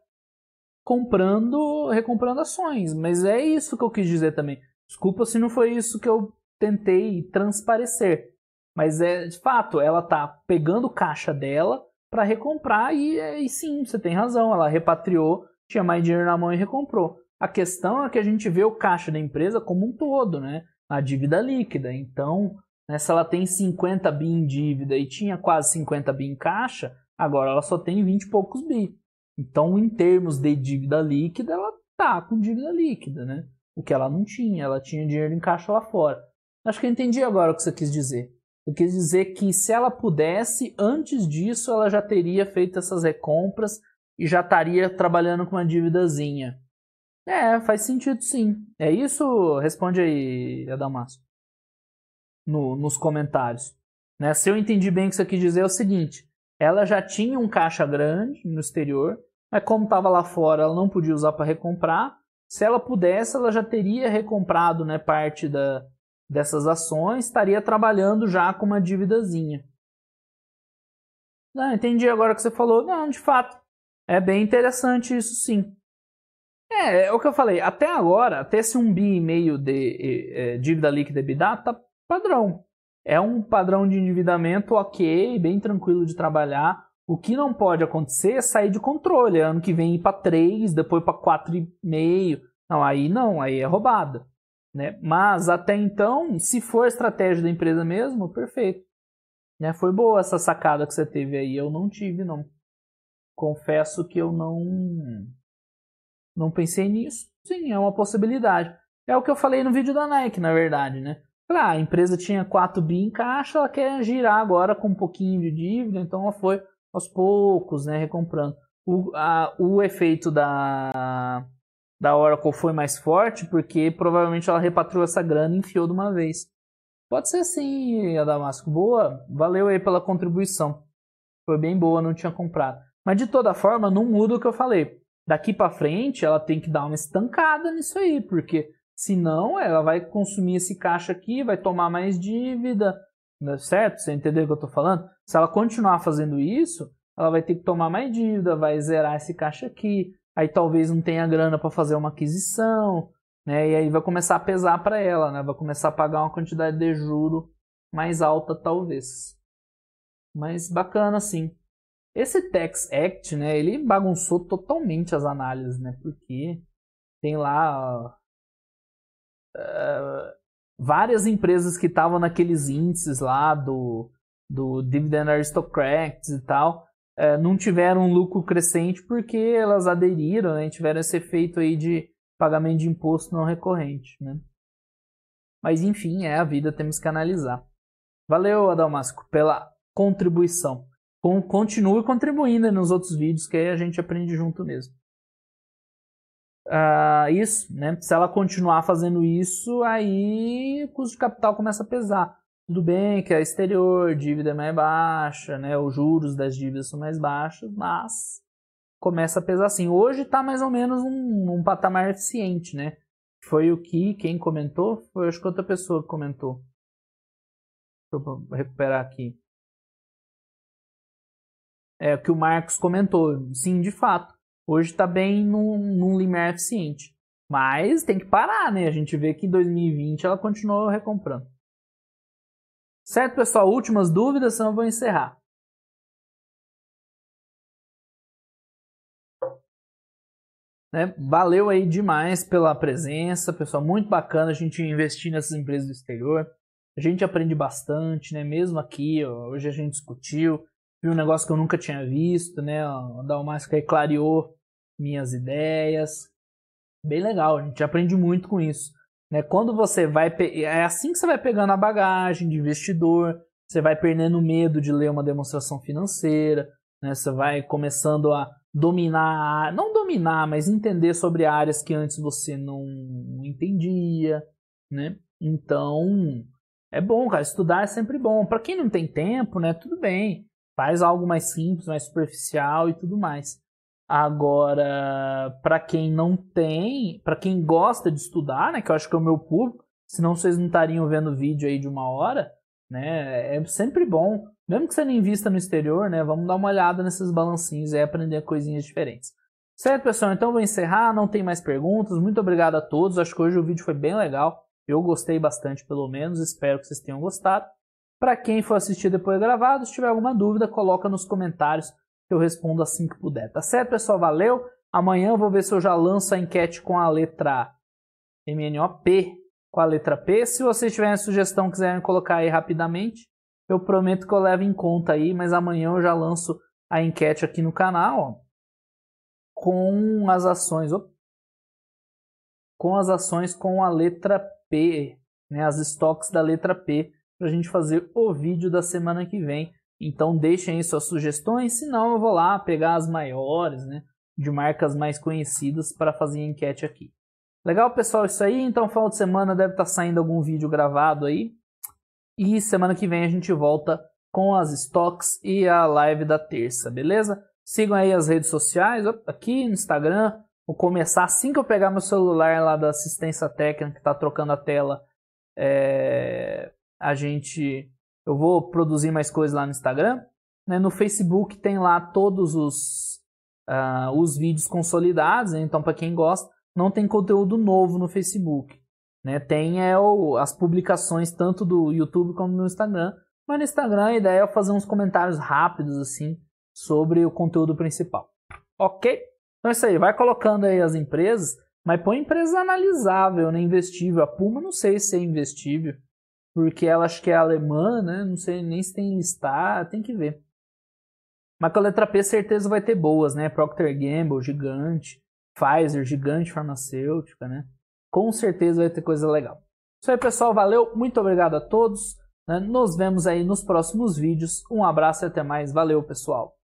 comprando, recomprando ações. Mas é isso que eu quis dizer também. Desculpa se não foi isso que eu tentei transparecer. Mas é de fato, ela está pegando caixa dela para recomprar e, e sim, você tem razão, ela repatriou, tinha mais dinheiro na mão e recomprou. A questão é que a gente vê o caixa da empresa como um todo, né? A dívida líquida. Então, né, se ela tem 50 bi em dívida e tinha quase 50 bi em caixa, agora ela só tem 20 e poucos bi. Então, em termos de dívida líquida, ela tá com dívida líquida, né? O que ela não tinha, ela tinha dinheiro em caixa lá fora. Acho que eu entendi agora o que você quis dizer. O quis dizer que se ela pudesse, antes disso ela já teria feito essas recompras e já estaria trabalhando com uma dívidazinha. É, faz sentido sim. É isso? Responde aí, Adamasio. No, nos comentários. Né? Se eu entendi bem o que você quis dizer, é o seguinte: ela já tinha um caixa grande no exterior, mas como estava lá fora, ela não podia usar para recomprar. Se ela pudesse, ela já teria recomprado né, parte da, dessas ações, estaria trabalhando já com uma dívidazinha. Não, ah, entendi agora que você falou. Não, de fato, é bem interessante isso sim. É, é o que eu falei, até agora, até esse um bi e meio de é, dívida líquida EBITDA tá padrão. É um padrão de endividamento ok, bem tranquilo de trabalhar. O que não pode acontecer é sair de controle. Ano que vem ir para 3, depois para 4,5. Não, aí não, aí é roubada. Né? Mas até então, se for a estratégia da empresa mesmo, perfeito. Né? Foi boa essa sacada que você teve aí. Eu não tive, não. Confesso que eu não não pensei nisso. Sim, é uma possibilidade. É o que eu falei no vídeo da Nike, na verdade, né? Claro, ah, a empresa tinha 4 bi em caixa, ela quer girar agora com um pouquinho de dívida, então ela foi aos poucos, né, recomprando. O, a, o efeito da, da Oracle foi mais forte porque provavelmente ela repatriou essa grana e enfiou de uma vez. Pode ser sim, Adamasco. Boa, valeu aí pela contribuição. Foi bem boa, não tinha comprado. Mas de toda forma, não muda o que eu falei. Daqui para frente, ela tem que dar uma estancada nisso aí, porque senão ela vai consumir esse caixa aqui, vai tomar mais dívida, é certo? Você entendeu o que eu estou falando? Se ela continuar fazendo isso, ela vai ter que tomar mais dívida, vai zerar esse caixa aqui, aí talvez não tenha grana para fazer uma aquisição, né? E aí vai começar a pesar para ela, né? Vai começar a pagar uma quantidade de juro mais alta talvez. Mas bacana sim. Esse Tax Act, né, ele bagunçou totalmente as análises, né? Porque tem lá uh, várias empresas que estavam naqueles índices lá do do Dividend Aristocrats e tal, é, não tiveram um lucro crescente porque elas aderiram, né, tiveram esse efeito aí de pagamento de imposto não recorrente. Né? Mas enfim, é a vida, temos que analisar. Valeu, Adalmasco, pela contribuição. Com, continue contribuindo nos outros vídeos que aí a gente aprende junto mesmo. Uh, isso, né? Se ela continuar fazendo isso, aí o custo de capital começa a pesar. Tudo bem que é exterior, dívida é mais baixa, né? Os juros das dívidas são mais baixos, mas começa a pesar assim. Hoje está mais ou menos um, um, patamar eficiente, né? Foi o que quem comentou, foi acho que outra pessoa comentou. Deixa eu recuperar aqui. É o que o Marcos comentou. Sim, de fato. Hoje está bem num, num limiar eficiente. Mas tem que parar, né? A gente vê que em 2020 ela continuou recomprando. Certo, pessoal? Últimas dúvidas, senão eu vou encerrar. Né? Valeu aí demais pela presença, pessoal. Muito bacana a gente investir nessas empresas do exterior. A gente aprende bastante, né? Mesmo aqui, ó, hoje a gente discutiu, viu um negócio que eu nunca tinha visto, né? O Dalmasca aí clareou minhas ideias. Bem legal, a gente aprende muito com isso. Né? Quando você vai. Pe... É assim que você vai pegando a bagagem de investidor, você vai perdendo medo de ler uma demonstração financeira, né? você vai começando a dominar, não dominar, mas entender sobre áreas que antes você não, não entendia, né? Então, é bom, cara, estudar é sempre bom. Para quem não tem tempo, né, tudo bem. Faz algo mais simples, mais superficial e tudo mais. Agora, para quem não tem, para quem gosta de estudar, né, que eu acho que é o meu público, senão vocês não estariam vendo vídeo aí de uma hora, né? É sempre bom, mesmo que você não invista no exterior, né? Vamos dar uma olhada nesses balancinhos e aprender coisinhas diferentes. Certo, pessoal? Então vou encerrar, não tem mais perguntas. Muito obrigado a todos. Acho que hoje o vídeo foi bem legal. Eu gostei bastante, pelo menos. Espero que vocês tenham gostado. Para quem for assistir depois gravado, se tiver alguma dúvida, coloca nos comentários eu respondo assim que puder. Tá certo, pessoal? Valeu. Amanhã eu vou ver se eu já lanço a enquete com a letra MNOP, com a letra P. Se vocês tiverem sugestão, quiserem colocar aí rapidamente, eu prometo que eu levo em conta aí, mas amanhã eu já lanço a enquete aqui no canal, ó, com as ações, op, com as ações com a letra P, né, as estoques da letra P, para a gente fazer o vídeo da semana que vem. Então deixem aí suas sugestões, senão eu vou lá pegar as maiores, né, de marcas mais conhecidas para fazer enquete aqui. Legal, pessoal, isso aí. Então, final de semana deve estar tá saindo algum vídeo gravado aí. E semana que vem a gente volta com as stocks e a live da terça, beleza? Sigam aí as redes sociais, aqui no Instagram. Vou começar assim que eu pegar meu celular lá da assistência técnica que está trocando a tela. É... A gente eu vou produzir mais coisas lá no Instagram. Né? No Facebook tem lá todos os, uh, os vídeos consolidados, né? então para quem gosta, não tem conteúdo novo no Facebook. Né? Tem é, o, as publicações tanto do YouTube como do Instagram, mas no Instagram a ideia é fazer uns comentários rápidos assim sobre o conteúdo principal. Ok? Então é isso aí, vai colocando aí as empresas, mas põe empresa analisável, né? investível. A Puma não sei se é investível porque ela acho que é alemã, né? Não sei nem se tem Star, tem que ver. Mas com a letra P certeza vai ter boas, né? Procter Gamble, gigante. Pfizer, gigante farmacêutica, né? Com certeza vai ter coisa legal. Isso aí, pessoal. Valeu, muito obrigado a todos. Né? Nos vemos aí nos próximos vídeos. Um abraço e até mais. Valeu, pessoal.